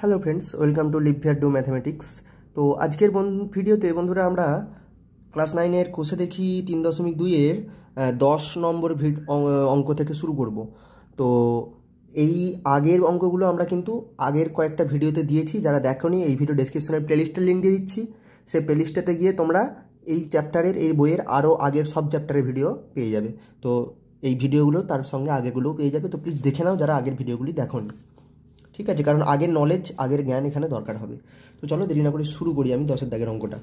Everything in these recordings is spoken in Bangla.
হ্যালো ফ্রেন্ডস ওয়েলকাম টু লিভিয়ার ডু ম্যাথামেটিক্স তো আজকের ভিডিওতে বন্ধুরা আমরা ক্লাস নাইনের কোষে দেখি তিন দশমিক দুইয়ের দশ নম্বর ভিড অঙ্ক থেকে শুরু করব তো এই আগের অঙ্কগুলো আমরা কিন্তু আগের কয়েকটা ভিডিওতে দিয়েছি যারা দেখনি এই ভিডিও ডেসক্রিপশনের প্লেলিস্টের লিঙ্ক দিয়ে দিচ্ছি সেই প্লেলিস্টেতে গিয়ে তোমরা এই চ্যাপ্টারের এই বইয়ের আরও আগের সব চ্যাপ্টারের ভিডিও পেয়ে যাবে তো এই ভিডিওগুলো তার সঙ্গে আগেগুলোও পেয়ে যাবে তো প্লিজ দেখে নাও যারা আগের ভিডিওগুলি দেখনি ঠিক আছে কারণ আগের নলেজ আগের জ্ঞান এখানে দরকার হবে তো চলো দেরি না করে শুরু করি আমি দশের দাগের অঙ্কটা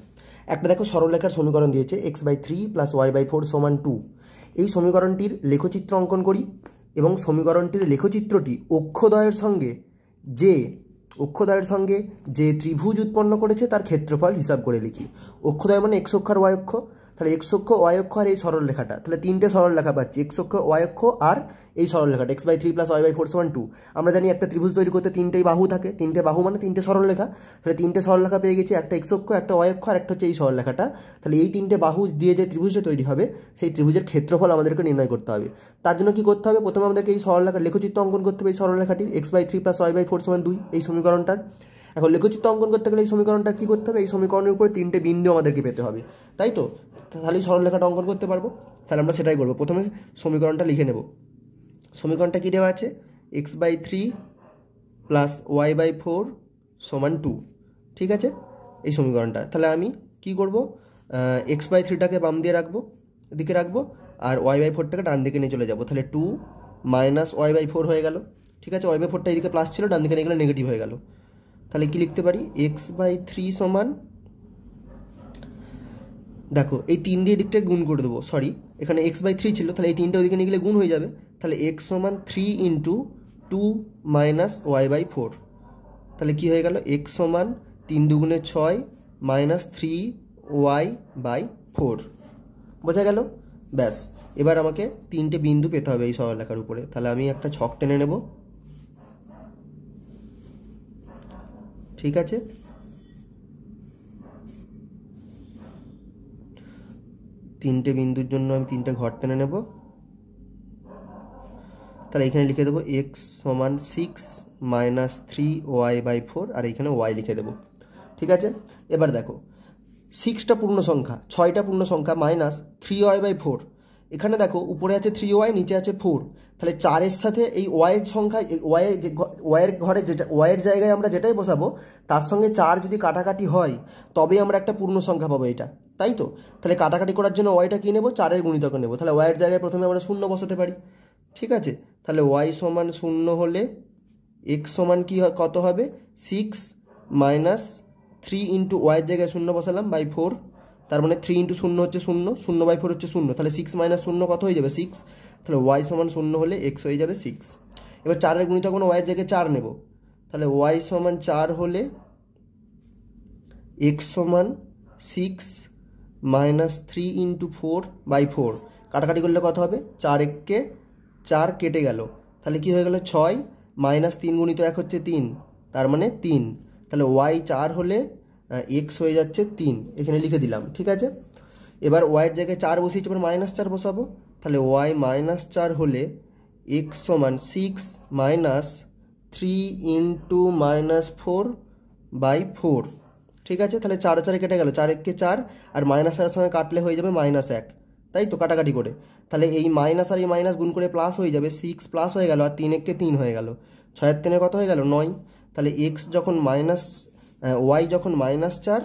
একটা দেখো সরলরেখার সমীকরণ দিয়েছে x by three plus y by four সমান টু এই সমীকরণটির লেখচিত্র অঙ্কন করি এবং সমীকরণটির লেখচিত্রটি অক্ষদয়ের সঙ্গে যে অক্ষদয়ের সঙ্গে যে ত্রিভুজ উৎপন্ন করেছে তার ক্ষেত্রফল হিসাব করে লিখি অক্ষদয় মানে এক্স অক্ষর ওয়াই অক্ষ তাহলে এক্স অক্ষ ওয়াই অক্ষ আর এই সরল রেখাটা তাহলে তিনটে সরল রেখা পাচ্ছি এক্স অক্ষ ওয়াই অক্ষ আর এই সরল রেখাটা x by three plus y by four seven two আমরা জানি একটা ত্রিভুজ তৈরি করতে তিনটেই বাহু থাকে তিনটে বাহু মানে তিনটে সরল রেখা তাহলে তিনটে সরল রেখা পেয়ে গেছি একটা এক্স অক্ষ একটা ওয়াই অক্ষ আর একটা হচ্ছে এই সরল রেখাটা তাহলে এই তিনটে বাহু দিয়ে যে ত্রিভুজটা তৈরি হবে সেই ত্রিভুজের ক্ষেত্রফল আমাদেরকে নির্ণয় করতে হবে তার জন্য কি করতে হবে প্রথমে আমাদেরকে এই সরল রেখা লেখচিত্র অঙ্কন করতে হবে এই সরল রেখাটির x by three plus y by four seven দুই এই সমীকরণটার এখন লেখচিত্র অঙ্কন করতে গেলে এই সমীকরণটা কী করতে হবে এই সমীকরণের উপরে তিনটে বিন্দু আমাদেরকে পেতে হবে তাই তো তাহলেই সরলরেখাটা অঙ্কন করতে পারবো তাহলে আমরা সেটাই করবো প্রথমে সমীকরণটা লিখে নেব সমীকরণটা কী দেওয়া আছে x by three plus y by four সমান টু ঠিক আছে এই সমীকরণটা তাহলে আমি কি করব এক্স বাই থ্রিটাকে বাম দিয়ে রাখবো দিকে রাখবো আর ওয়াই বাই ফোরটাকে ডান দিকে নিয়ে চলে যাব তাহলে two minus y by four হয়ে গেল ঠিক আছে ওয়াই বাই ফোরটা এদিকে প্লাস ছিল ডান দিকে নিয়ে গেলে নেগেটিভ হয়ে গেল তাহলে কি লিখতে পারি এক্স বাই থ্রি সমান দেখো এই তিন দিয়ে দিকটা গুণ করে দেবো সরি এখানে এক্স বাই থ্রি ছিল তাহলে এই তিনটা ওইদিকে নিয়ে গেলে গুণ হয়ে যাবে তাহলে এক্স সমান three into two minus y by four তাহলে কী হয়ে গেল এক্স সমান তিন দুগুণে ছয় minus three y by four বোঝা গেল ব্যাস এবার আমাকে তিনটে বিন্দু পেতে হবে এই সরলেখার উপরে তাহলে আমি একটা ছক টেনে নেবো ঠিক আছে তিনটে বিন্দুর জন্য আমি তিনটে ঘর টেনে নেব তাহলে এখানে লিখে দেবো এক্স সমান six minus three y by four আর এখানে ওয়াই লিখে দেবো ঠিক আছে এবার দেখো সিক্সটা পূর্ণ সংখ্যা ছয়টা পূর্ণ সংখ্যা minus three y by four এখানে দেখো উপরে আছে থ্রি ওয়াই নিচে আছে ফোর তাহলে চারের সাথে এই ওয়াইয়ের সংখ্যা এই ওয়াইয়ের যে ওয়াইয়ের ঘরে যেটা ওয়াইয়ের জায়গায় আমরা যেটাই বসাবো তার সঙ্গে চার যদি কাটাকাটি হয় তবেই আমরা একটা পূর্ণ সংখ্যা পাবো এটা তাই তো তাহলে কাটাকাটি করার জন্য ওয়াইটা কী নেবো চারের গুণিতকে নেবো তাহলে ওয়াইয়ের জায়গায় প্রথমে আমরা শূন্য বসাতে পারি ঠিক আছে তাহলে ওয়াই সমান শূন্য হলে এক্স সমান কী হয় কত হবে সিক্স মাইনাস থ্রি ইন্টু ওয়াইয়ের জায়গায় শূন্য বসালাম বাই ফোর তার মানে থ্রি ইন্টু শূন্য হচ্ছে শূন্য শূন্য বাই ফোর হচ্ছে শূন্য তাহলে সিক্স মাইনাস শূন্য কত হয়ে যাবে সিক্স তাহলে ওয়াই সমান শূন্য হলে এক্স হয়ে যাবে সিক্স এবার চারের গুণিত কোনো ওয়াইয়ের জায়গায় চার নেব তাহলে ওয়াই সমান চার হলে এক্স সমান six minus three into four by four কাটাকাটি করলে কত হবে চার এককে চার কেটে গেল তাহলে কি হয়ে গেল ছয় মাইনাস তিন গুণিত এক হচ্ছে তিন তার মানে তিন তাহলে ওয়াই চার হলে এক্স হয়ে যাচ্ছে তিন এখানে লিখে দিলাম ঠিক আছে এবার ওয়াইয়ের জায়গায় চার বসিয়েছি এবার মাইনাস চার বসাবো তাহলে ওয়াই মাইনাস চার হলে এক্স সমান six minus three into minus four by four ঠিক আছে তাহলে চার চারে কেটে গেল চার এককে চার আর মাইনাস চারের সঙ্গে কাটলে হয়ে যাবে মাইনাস এক তাই তো কাটাকাটি করে তাহলে এই মাইনাস আর এই মাইনাস গুণ করে প্লাস হয়ে যাবে সিক্স প্লাস হয়ে গেল আর তিন এককে তিন হয়ে গেল ছয়ের তিনের কত হয়ে গেল নয় তাহলে এক্স যখন মাইনাস ওয়াই যখন মাইনাস চার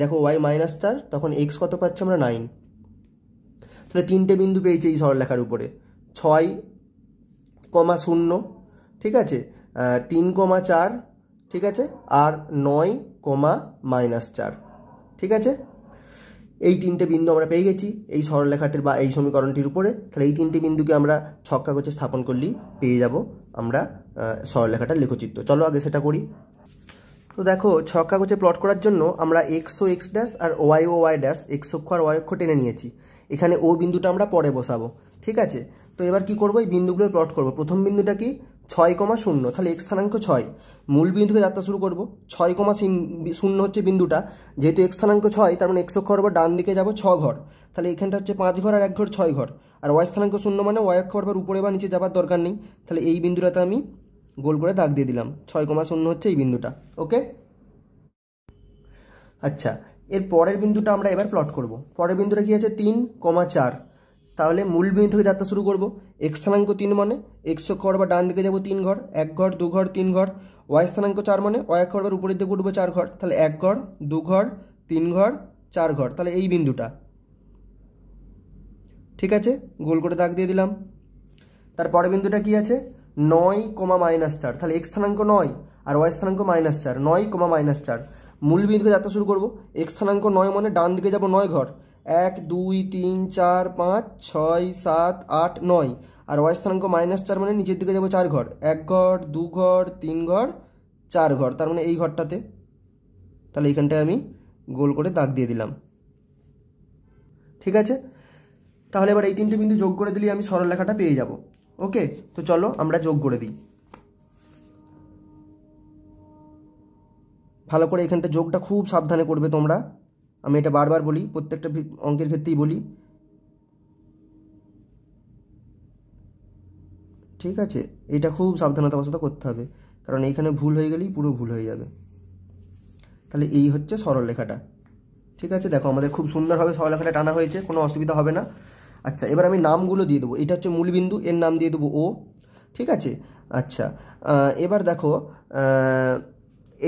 দেখো ওয়াই মাইনাস চার তখন এক্স কত পাচ্ছি আমরা নাইন তাহলে তিনটে বিন্দু পেয়েছি এই লেখার উপরে ছয় কমা শূন্য ঠিক আছে তিন কমা চার ঠিক আছে আর নয় কমা মাইনাস চার ঠিক আছে এই তিনটে বিন্দু আমরা পেয়ে গেছি এই লেখাটির বা এই সমীকরণটির উপরে তাহলে এই তিনটে বিন্দুকে আমরা ছক্কা কোচে স্থাপন করলেই পেয়ে যাব আমরা লেখাটার লেখচিত্র চলো আগে সেটা করি তো দেখো ছক কাগজে প্লট করার জন্য আমরা এক্স ও এক্স ড্যাশ আর ওয়াই ও ওয়াই ড্যাশ এক্স অক্ষ আর ওয়াই অক্ষ টেনে নিয়েছি এখানে ও বিন্দুটা আমরা পরে বসাবো ঠিক আছে তো এবার কি করবো এই বিন্দুগুলো প্লট করব প্রথম বিন্দুটা কি ছয় কমা শূন্য তাহলে এক্স স্থানাঙ্ক ছয় মূল বিন্দুতে যাত্রা শুরু করব ছয় কমা শূন্য হচ্ছে বিন্দুটা যেহেতু এক্স স্থানাঙ্ক ছয় তার মানে এক্স অক্ষ বা ডান দিকে যাব ছ ঘর তাহলে এখানটা হচ্ছে পাঁচ ঘর আর এক ঘর ছয় ঘর আর ওয়াই স্থানাঙ্ক শূন্য মানে ওয়াই অক্ষ বা উপরে বা নিচে যাবার দরকার নেই তাহলে এই বিন্দুটাতে আমি গোল করে দাগ দিয়ে দিলাম ছয় কমা শূন্য হচ্ছে এই বিন্দুটা ওকে আচ্ছা এর পরের বিন্দুটা আমরা এবার প্লট করব পরের বিন্দুটা কী আছে তিন কমা চার তাহলে মূল বিন্দু থেকে যাত্রা শুরু করব এক্স স্থানাঙ্ক তিন মানে এক্স ঘর বা ডান দিকে যাব তিন ঘর এক ঘর দু ঘর তিন ঘর ওয়াই স্থানাঙ্ক চার মানে ওয়াই ঘর বা উপরের দিকে উঠবো চার ঘর তাহলে এক ঘর দু ঘর তিন ঘর চার ঘর তাহলে এই বিন্দুটা ঠিক আছে গোল করে দাগ দিয়ে দিলাম তার পরের বিন্দুটা কি আছে নয় কমা মাইনাস চার তাহলে এক্স স্থানাঙ্ক নয় আর ওয়াই স্থানাঙ্ক মাইনাস চার নয় কমা মাইনাস চার মূল বিন্দুকে যাত্রা শুরু করবো এক্স স্থানাঙ্ক নয় মানে ডান দিকে যাব নয় ঘর এক দুই তিন চার পাঁচ ছয় সাত আট নয় আর ওয়াই স্থানাঙ্ক মাইনাস চার মানে নিচের দিকে যাবো চার ঘর এক ঘর দু ঘর তিন ঘর চার ঘর তার মানে এই ঘরটাতে তাহলে এইখানটায় আমি গোল করে দাগ দিয়ে দিলাম ঠিক আছে তাহলে এবার এই তিনটে বিন্দু যোগ করে দিলেই আমি সরল লেখাটা পেয়ে যাবো ওকে তো চলো আমরা যোগ করে দিই ভালো করে এখানটা যোগটা খুব সাবধানে করবে তোমরা আমি এটা বারবার বলি প্রত্যেকটা অঙ্কের ক্ষেত্রেই বলি ঠিক আছে এটা খুব সাবধানতার সাথে করতে হবে কারণ এইখানে ভুল হয়ে গেলেই পুরো ভুল হয়ে যাবে তাহলে এই হচ্ছে সরল লেখাটা ঠিক আছে দেখো আমাদের খুব সুন্দরভাবে সরল লেখাটা টানা হয়েছে কোনো অসুবিধা হবে না আচ্ছা এবার আমি নামগুলো দিয়ে দেবো এটা হচ্ছে মূলবিন্দু এর নাম দিয়ে দেবো ও ঠিক আছে আচ্ছা এবার দেখো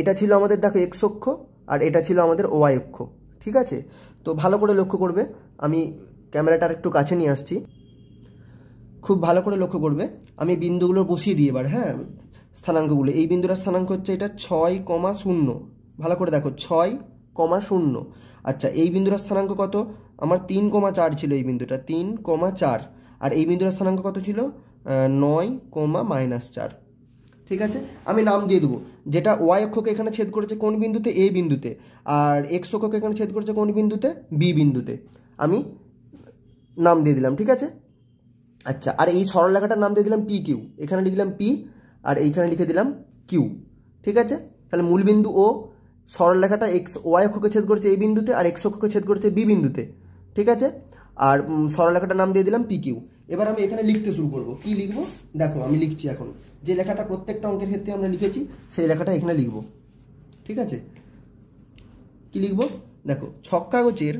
এটা ছিল আমাদের দেখো এক্স অক্ষ আর এটা ছিল আমাদের ওয়াই অক্ষ ঠিক আছে তো ভালো করে লক্ষ্য করবে আমি ক্যামেরাটার একটু কাছে নিয়ে আসছি খুব ভালো করে লক্ষ্য করবে আমি বিন্দুগুলো বসিয়ে দিই এবার হ্যাঁ স্থানাঙ্কগুলো এই বিন্দুটার স্থানাঙ্ক হচ্ছে এটা ছয় কমা শূন্য ভালো করে দেখো ছয় কমা শূন্য আচ্ছা এই বিন্দুটার স্থানাঙ্ক কত আমার তিন কমা চার ছিল এই বিন্দুটা তিন কমা চার আর এই বিন্দুটার স্থানাঙ্ক কত ছিল নয় কমা মাইনাস চার ঠিক আছে আমি নাম দিয়ে দেবো যেটা ওয়াই অক্ষকে এখানে ছেদ করেছে কোন বিন্দুতে এ বিন্দুতে আর এক্স অক্ষকে এখানে ছেদ করেছে কোন বিন্দুতে বি বিন্দুতে আমি নাম দিয়ে দিলাম ঠিক আছে আচ্ছা আর এই সরলরেখাটার নাম দিয়ে দিলাম পি কিউ এখানে লিখলাম পি আর এইখানে লিখে দিলাম কিউ ঠিক আছে তাহলে মূল বিন্দু ও সরলরেখাটা এক্স ওয়াই অক্ষকে ছেদ করেছে এই বিন্দুতে আর এক্স অক্ষকে ছেদ করেছে বি বিন্দুতে ঠিক আছে আর সরলেখাটার নাম দিয়ে দিলাম পিকিউ এবার আমি এখানে লিখতে শুরু করব কি লিখবো দেখো আমি লিখছি এখন যে লেখাটা প্রত্যেকটা অঙ্কের ক্ষেত্রে আমরা লিখেছি সেই লেখাটা এখানে লিখব ঠিক আছে কি লিখব দেখো ছক কাগজের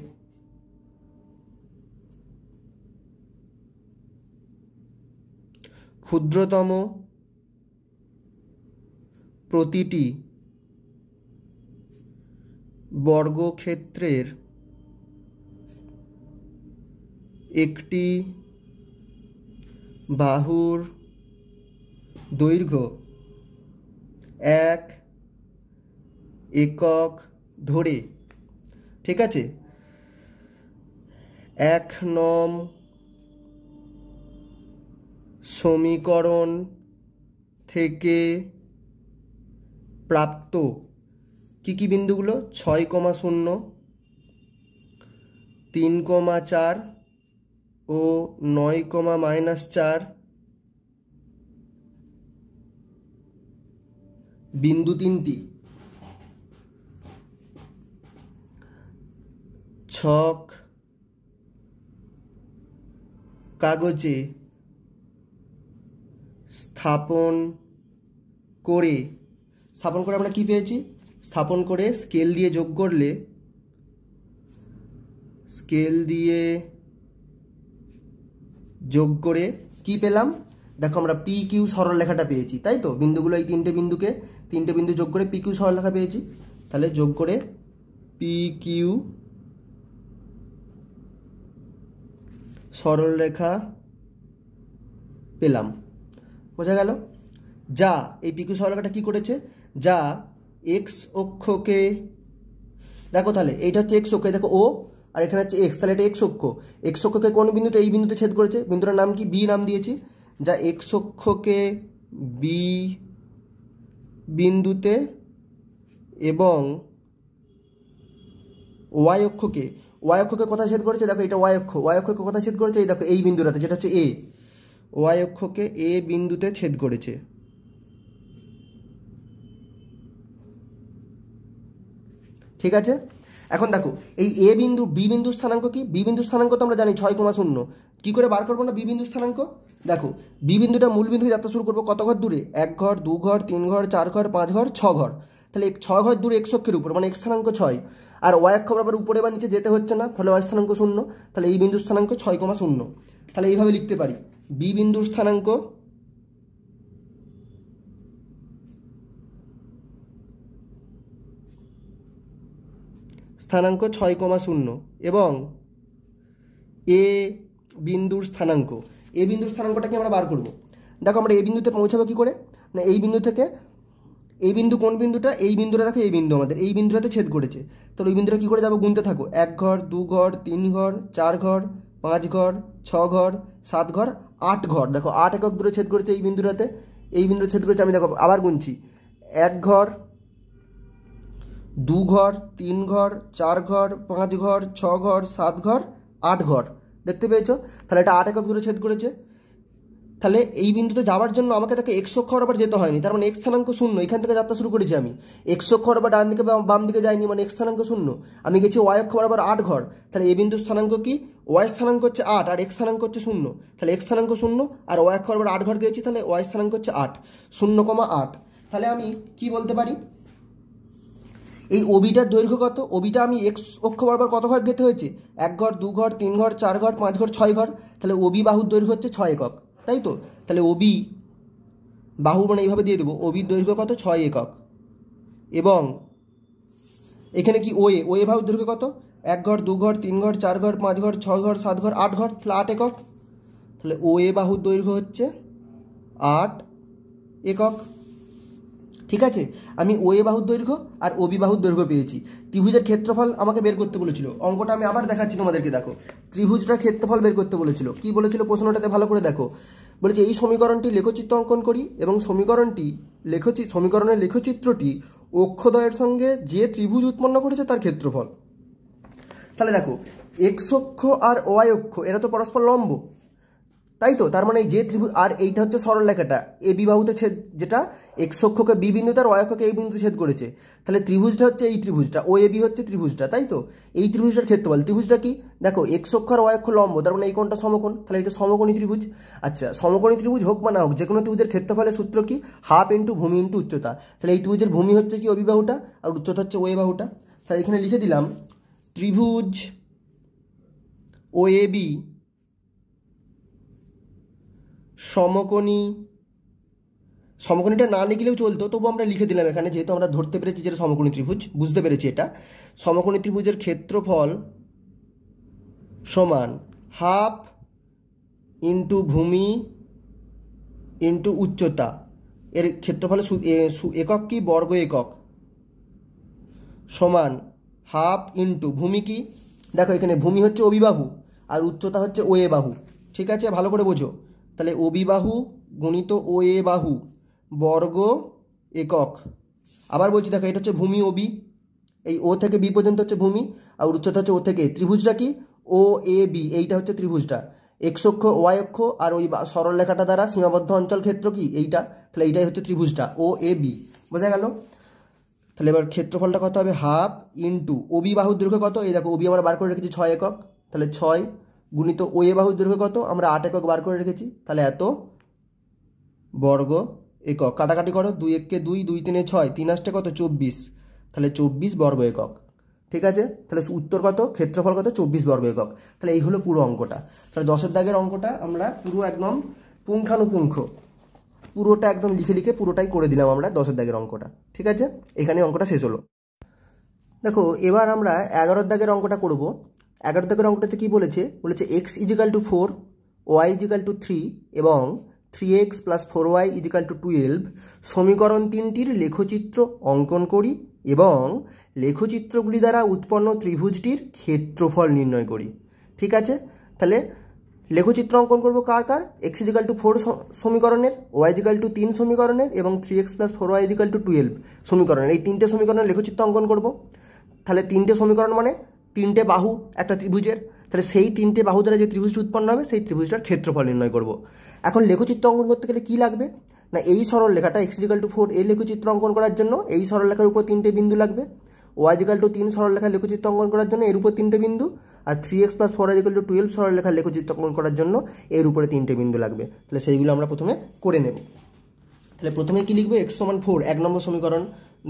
ক্ষুদ্রতম প্রতিটি বর্গক্ষেত্রের একটি বাহুর দৈর্ঘ্য এক একক ধরে ঠিক আছে এক নম সমীকরণ থেকে প্রাপ্ত কি কি বিন্দুগুলো ছয় কমা শূন্য তিন কমা চার ও নয় কমা মাইনাস চার বিন্দু তিনটি ছক কাগজে স্থাপন করে স্থাপন করে আমরা কি পেয়েছি স্থাপন করে স্কেল দিয়ে যোগ করলে স্কেল দিয়ে যোগ করে কি পেলাম দেখো আমরা পি কিউ সরলরেখাটা পেয়েছি তাই তো বিন্দুগুলো এই তিনটে বিন্দুকে তিনটে বিন্দু যোগ করে পি কিউ সরলরেখা পেয়েছি তাহলে যোগ করে পি কিউ সরলরেখা পেলাম বোঝা গেল যা এই পিকিউ সরলরেখাটা কি করেছে যা এক্স অক্ষকে দেখো তাহলে এইটা হচ্ছে এক্স অক্ষ দেখো ও আর এখানে হচ্ছে এক্স তাহলে এটা এক্স অক্ষ এক্স অক্ষকে কোন বিন্দুতে এই বিন্দুতে ছেদ করেছে বিন্দুটার নাম কি বি নাম দিয়েছি যা এক্স অক্ষকে বি বিন্দুতে এবং ওয়াই অক্ষকে ওয়াই অক্ষকে কোথায় ছেদ করেছে দেখো এটা ওয়াই অক্ষ ওয়াই অক্ষকে কোথায় ছেদ করেছে এই দেখো এই বিন্দুটাতে যেটা হচ্ছে এ ওয়াই অক্ষকে এ বিন্দুতে ছেদ করেছে ঠিক আছে এখন দেখো এই এ বিন্দু বি বিন্দু স্থানাঙ্ক কি বি বিন্দু স্থানাঙ্ক তো আমরা জানি ছয় কমা শূন্য কী করে বার করবো না বি বিন্দু স্থানাঙ্ক দেখো বি বিন্দুটা মূল বিন্দু যাত্রা শুরু করবো কত ঘর দূরে এক ঘর দু ঘর তিন ঘর চার ঘর পাঁচ ঘর ছ ঘর তাহলে ছ ঘর দূরে এক সক্ষের উপর মানে এক স্থানাঙ্ক ছয় আর ওয়াই অক্ষ বরাবর উপরে বা নিচে যেতে হচ্ছে না ফলে ওয়াই স্থানাঙ্ক শূন্য তাহলে এই বিন্দু স্থানাঙ্ক ছয় কমা শূন্য তাহলে এইভাবে লিখতে পারি বি বিন্দুর স্থানাঙ্ক স্থানাঙ্ক ছয় কমা শূন্য এবং এ বিন্দুর স্থানাঙ্ক এ বিন্দুর স্থানাঙ্কটাকে আমরা বার করব দেখো আমরা এ বিন্দুতে পৌঁছাবো কী করে না এই বিন্দু থেকে এই বিন্দু কোন বিন্দুটা এই বিন্দুটা দেখো এই বিন্দু আমাদের এই বিন্দুটাতে ছেদ করেছে তো ওই বিন্দুটা কী করে যাবো গুনতে থাকো এক ঘর দু ঘর তিন ঘর চার ঘর পাঁচ ঘর ছ ঘর সাত ঘর আট ঘর দেখো আট একক দূরে ছেদ করেছে এই বিন্দুটাতে এই বিন্দুটা ছেদ করেছে আমি দেখো আবার গুনছি এক ঘর দু ঘর তিন ঘর চার ঘর পাঁচ ঘর ছ ঘর সাত ঘর আট ঘর দেখতে পেয়েছো তাহলে এটা আট একক দূরে ছেদ করেছে তাহলে এই বিন্দুতে যাওয়ার জন্য আমাকে তাকে একশো অক্ষর আবার যেতে হয়নি তার মানে এক স্থানাঙ্ক শূন্য এখান থেকে যাত্রা শুরু করেছি আমি একশো অক্ষর বা ডান দিকে বাম দিকে যাইনি মানে এক্স স্থানাঙ্ক শূন্য আমি গেছি ওয়াই অক্ষ বরাবর আট ঘর তাহলে এই বিন্দুর স্থানাঙ্ক কি ওয়াই স্থানাঙ্ক হচ্ছে আট আর এক স্থানাঙ্ক হচ্ছে শূন্য তাহলে এক স্থানাঙ্ক শূন্য আর ওয়াই অক্ষ বরাবর আট ঘর গেছি তাহলে ওয়াই স্থানাঙ্ক হচ্ছে আট শূন্য কমা আট তাহলে আমি কি বলতে পারি এই ওবিটার দৈর্ঘ্য কত ওবিটা আমি এক্স অক্ষ বরাবর কত ঘর গেতে হয়েছে এক ঘর দু ঘর তিন ঘর চার ঘর পাঁচ ঘর ছয় ঘর তাহলে ওবি বাহুর দৈর্ঘ্য হচ্ছে ছয় একক তাই তো তাহলে ওবি বাহু মানে এইভাবে দিয়ে দেবো ওবির দৈর্ঘ্য কত ছয় একক এবং এখানে কি ওয়ে ওয়ে বাহুর দৈর্ঘ্য কত এক ঘর দু ঘর তিন ঘর চার ঘর পাঁচ ঘর ছয় ঘর সাত ঘর আট ঘর তাহলে আট একক তাহলে ওয়ে বাহুর দৈর্ঘ্য হচ্ছে আট একক ঠিক আছে আমি ওয়ে বাহুর দৈর্ঘ্য আর ওবি বাহুর দৈর্ঘ্য পেয়েছি ত্রিভুজের ক্ষেত্রফল আমাকে বের করতে বলেছিল অঙ্কটা আমি আবার দেখাচ্ছি তোমাদেরকে দেখো ত্রিভুজটা ক্ষেত্রফল বের করতে বলেছিল কি বলেছিল প্রশ্নটাতে ভালো করে দেখো বলেছে এই সমীকরণটি লেখচিত্র অঙ্কন করি এবং সমীকরণটি লেখচি সমীকরণের লেখচিত্রটি অক্ষদয়ের সঙ্গে যে ত্রিভুজ উৎপন্ন করেছে তার ক্ষেত্রফল তাহলে দেখো এক্স অক্ষ আর ওয়াই অক্ষ এরা তো পরস্পর লম্ব তাই তো তার মানে যে ত্রিভুজ আর এইটা হচ্ছে সরল লেখাটা এ বিবাহুতে ছেদ যেটা এক্স অক্ষকে বি বিন্দুতে আর অক্ষকে এই বিন্দুতে ছেদ করেছে তাহলে ত্রিভুজটা হচ্ছে এই ত্রিভুজটা ও এ বি হচ্ছে ত্রিভুজটা তাই তো এই ত্রিভুজটার ক্ষেত্রফল ত্রিভুজটা কি দেখো এক্স অক্ষ আর অক্ষ লম্ব তার মানে এই কোনটা সমকোণ তাহলে এটা সমকোণী ত্রিভুজ আচ্ছা সমকোণী ত্রিভুজ হোক বা না হোক যে কোনো ত্রিভুজের ক্ষেত্রফলের সূত্র কি হাফ ইন্টু ভূমি ইন্টু উচ্চতা তাহলে এই ত্রিভুজের ভূমি হচ্ছে কি অবিবাহুটা আর উচ্চতা হচ্ছে ও এ বাহুটা তাহলে এখানে লিখে দিলাম ত্রিভুজ ও এ বি সমকোণী সমকোণীটা না লিখলেও চলতো তবু আমরা লিখে দিলাম এখানে যেহেতু আমরা ধরতে পেরেছি যেটা সমকোণী ত্রিভুজ বুঝতে পেরেছি এটা সমকোণী ত্রিভুজের ক্ষেত্রফল সমান হাফ ইন্টু ভূমি ইন্টু উচ্চতা এর ক্ষেত্রফলে একক কি বর্গ একক সমান হাফ ইন্টু ভূমি কি দেখো এখানে ভূমি হচ্ছে অবিবাহু আর উচ্চতা হচ্ছে ওয়ে বাহু ঠিক আছে ভালো করে বোঝো তাহলে অবিবাহু গণিত ও এ বাহু বর্গ একক আবার বলছি দেখো এটা হচ্ছে ভূমি ওবি এই ও থেকে বি পর্যন্ত হচ্ছে ভূমি আর উচ্চতা হচ্ছে ও থেকে ত্রিভুজটা কি ও এ বি এইটা হচ্ছে ত্রিভুজটা এক্স অক্ষ ওয়াই অক্ষ আর ওই সরল লেখাটা দ্বারা সীমাবদ্ধ অঞ্চল ক্ষেত্র কি এইটা তাহলে এইটাই হচ্ছে ত্রিভুজটা ও এ বি বোঝা গেল তাহলে এবার ক্ষেত্রফলটা কত হবে হাফ ইন্টু ওবি বাহুর দৈর্ঘ্য কত এই দেখো ওবি আমরা বার করে রেখেছি ছয় একক তাহলে ছয় গুণিত ও এ দৈর্ঘ্য কত আমরা আট একক বার করে রেখেছি তাহলে এত বর্গ একক কাটাকাটি করো দুই এককে দুই দুই তিনে ছয় তিন আসতে কত চব্বিশ তাহলে চব্বিশ বর্গ একক ঠিক আছে তাহলে উত্তর কত ক্ষেত্রফল কত চব্বিশ বর্গ একক তাহলে এই হলো পুরো অঙ্কটা তাহলে দশের দাগের অঙ্কটা আমরা পুরো একদম পুঙ্খানুপুঙ্খ পুরোটা একদম লিখে লিখে পুরোটাই করে দিলাম আমরা দশের দাগের অঙ্কটা ঠিক আছে এখানে অঙ্কটা শেষ হলো দেখো এবার আমরা এগারোর দাগের অঙ্কটা করব এগারো থেকে অঙ্কটাতে কী বলেছে বলেছে x equal to four y equal to three এবং three x plus four y equal to twelve সমীকরণ তিনটির লেখচিত্র অঙ্কন করি এবং লেখচিত্রগুলি দ্বারা উৎপন্ন ত্রিভুজটির ক্ষেত্রফল নির্ণয় করি ঠিক আছে তাহলে লেখচিত্র অঙ্কন করবো কার কার এক্স ইজিক্যাল টু ফোর সমীকরণের ওয়াই ইজিক্যাল টু তিন সমীকরণের এবং three x plus four y equal to twelve সমীকরণের এই তিনটে সমীকরণের লেখচিত্র অঙ্কন করবো তাহলে তিনটে সমীকরণ মানে তিনটে বাহু একটা ত্রিভুজের তাহলে সেই তিনটে বাহু দ্বারা যে ত্রিভুজটি উৎপন্ন হবে সেই ত্রিভুজটার ক্ষেত্রফল নির্ণয় করব এখন লেখচিত্র অঙ্কন করতে গেলে কী লাগবে না এই সরল লেখাটা এক্সিক্যাল টু ফোর এই লেখচিত্র অঙ্কন করার জন্য এই সরল লেখার উপর তিনটে বিন্দু লাগবে ওয়াইজিক্যাল টু তিন সরল লেখা লেখচিত্র অঙ্কন করার জন্য এর উপর তিনটে বিন্দু আর three x plus four equal to twelve সরল লেখা লেখচিত্র অঙ্কন করার জন্য এর উপরে তিনটে বিন্দু লাগবে তাহলে সেইগুলো আমরা প্রথমে করে নেব তাহলে প্রথমে কী লিখবো এক্স সমান ফোর এক নম্বর সমীকরণ